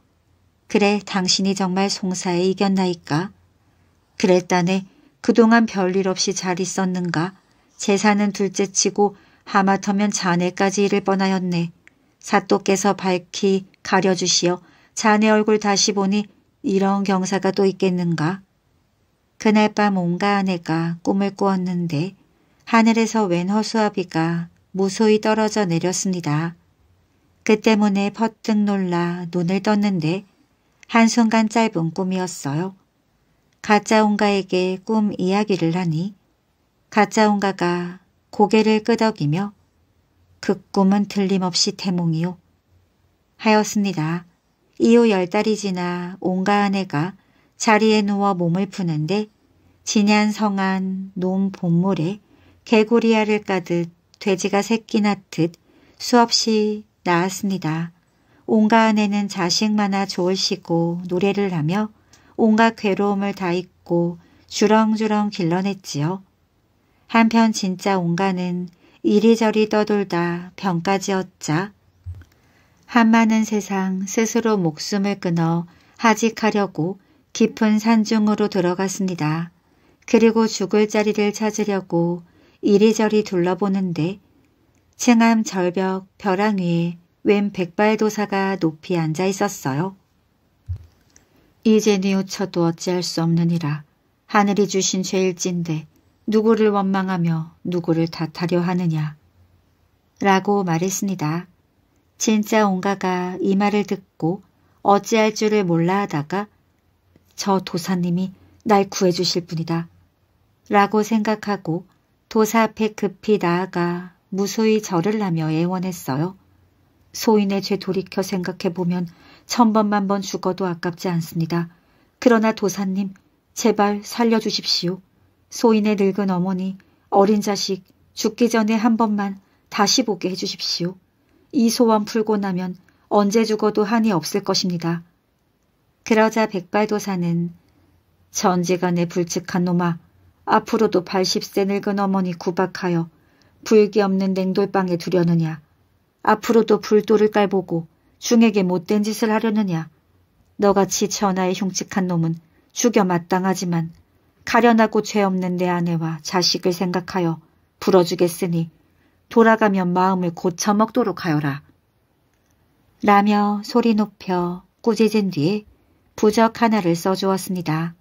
그래 당신이 정말 송사에 이겼나이까 그랬다네 그동안 별일 없이 잘 있었는가? 재산은 둘째치고 하마터면 자네까지 이를 뻔하였네. 사또께서 밝히 가려주시어 자네 얼굴 다시 보니 이런 경사가 또 있겠는가? 그날 밤 온가 아내가 꿈을 꾸었는데 하늘에서 웬 허수아비가 무소히 떨어져 내렸습니다. 그 때문에 퍼뜩 놀라 눈을 떴는데 한순간 짧은 꿈이었어요. 가짜온가에게 꿈 이야기를 하니 가짜온가가 고개를 끄덕이며 그 꿈은 틀림없이 태몽이요 하였습니다. 이후 열 달이 지나 온가 아내가 자리에 누워 몸을 푸는데 진한 성한 논 본물에 개구리알을 까듯 돼지가 새끼 낳듯 수없이 낳았습니다. 온가 아내는 자식마나 좋으시고 노래를 하며 온갖 괴로움을 다 잊고 주렁주렁 길러냈지요. 한편 진짜 온가는 이리저리 떠돌다 병까지 얻자 한많은 세상 스스로 목숨을 끊어 하직하려고 깊은 산중으로 들어갔습니다. 그리고 죽을 자리를 찾으려고 이리저리 둘러보는데 층암 절벽 벼랑 위에 웬 백발도사가 높이 앉아 있었어요. 이제 뉘우쳐도 네 어찌할 수 없느니라. 하늘이 주신 죄일진데 누구를 원망하며 누구를 탓하려 하느냐. 라고 말했습니다. 진짜 온가가 이 말을 듣고 어찌할 줄을 몰라 하다가 저 도사님이 날 구해주실 분이다. 라고 생각하고 도사 앞에 급히 나아가 무소히 절을 하며 애원했어요. 소인의 죄 돌이켜 생각해보면 천번만 번 죽어도 아깝지 않습니다. 그러나 도사님, 제발 살려주십시오. 소인의 늙은 어머니, 어린 자식, 죽기 전에 한 번만 다시 보게 해주십시오. 이 소원 풀고 나면 언제 죽어도 한이 없을 것입니다. 그러자 백발도사는 전지간의 불측한 놈아, 앞으로도 80세 늙은 어머니 구박하여 불기 없는 냉돌방에 두려느냐. 앞으로도 불도를 깔보고 중에게 못된 짓을 하려느냐. 너같이 전하의 흉측한 놈은 죽여 마땅하지만 가련하고 죄 없는 내 아내와 자식을 생각하여 불어주겠으니 돌아가면 마음을 고쳐먹도록 하여라. 라며 소리 높여 꾸짖은 뒤에 부적 하나를 써주었습니다.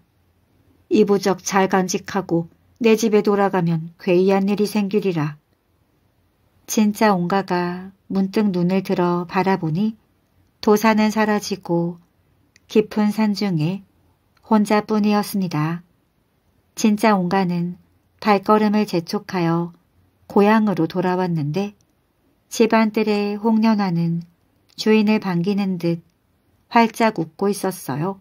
이 부적 잘 간직하고 내 집에 돌아가면 괴이한 일이 생기리라. 진짜 온가가 문득 눈을 들어 바라보니 도사는 사라지고 깊은 산중에 혼자뿐이었습니다. 진짜 온가는 발걸음을 재촉하여 고향으로 돌아왔는데 집안들의 홍련화는 주인을 반기는 듯 활짝 웃고 있었어요.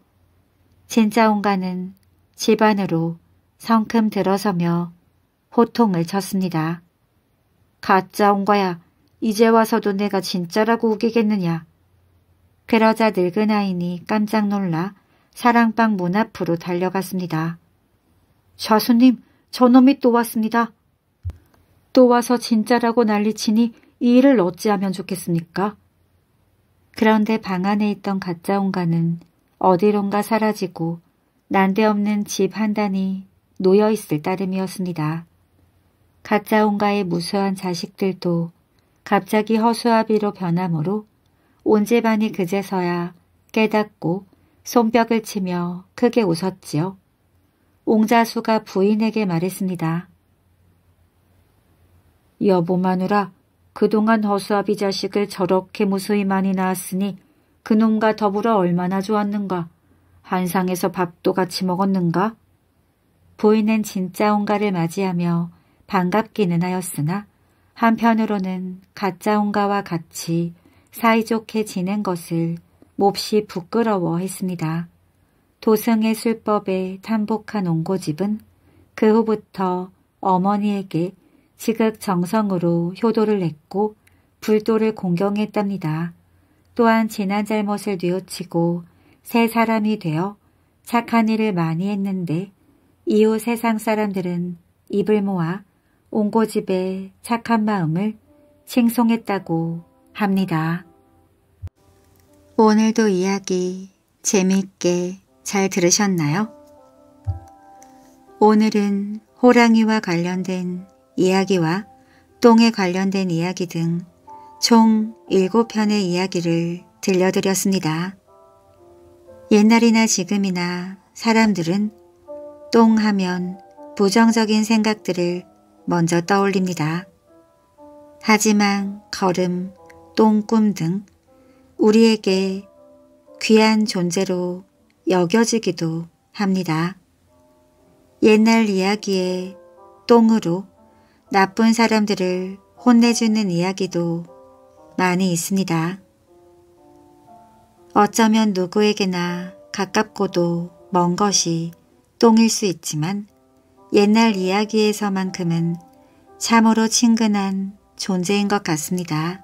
진짜 온가는 집안으로 성큼 들어서며 호통을 쳤습니다. 가짜 온가야, 이제 와서도 내가 진짜라고 우기겠느냐. 그러자 늙은 아이니 깜짝 놀라 사랑방 문 앞으로 달려갔습니다. 좌수님, 저놈이 또 왔습니다. 또 와서 진짜라고 난리치니 이 일을 어찌하면 좋겠습니까? 그런데 방 안에 있던 가짜 온가는 어디론가 사라지고 난데없는 집 한 단이 놓여 있을 따름이었습니다. 가짜 온가의 무수한 자식들도 갑자기 허수아비로 변함으로 온 집안이 그제서야 깨닫고 손뼉을 치며 크게 웃었지요. 옹자수가 부인에게 말했습니다. 여보 마누라, 그동안 허수아비 자식을 저렇게 무수히 많이 낳았으니 그놈과 더불어 얼마나 좋았는가. 한상에서 밥도 같이 먹었는가? 부인은 진짜 옹가를 맞이하며 반갑기는 하였으나 한편으로는 가짜 옹가와 같이 사이좋게 지낸 것을 몹시 부끄러워했습니다. 도성의 술법에 탄복한 옹고집은 그 후부터 어머니에게 지극정성으로 효도를 했고 불도를 공경했답니다. 또한 지난 잘못을 뉘우치고 새 사람이 되어 착한 일을 많이 했는데 이후 세상 사람들은 입을 모아 옹고집의 착한 마음을 칭송했다고 합니다. 오늘도 이야기 재미있게 잘 들으셨나요? 오늘은 호랑이와 관련된 이야기와 똥에 관련된 이야기 등 총 7편의 이야기를 들려드렸습니다. 옛날이나 지금이나 사람들은 똥 하면 부정적인 생각들을 먼저 떠올립니다. 하지만 걸음, 똥꿈 등 우리에게 귀한 존재로 여겨지기도 합니다. 옛날 이야기에 똥으로 나쁜 사람들을 혼내주는 이야기도 많이 있습니다. 어쩌면 누구에게나 가깝고도 먼 것이 똥일 수 있지만 옛날 이야기에서만큼은 참으로 친근한 존재인 것 같습니다.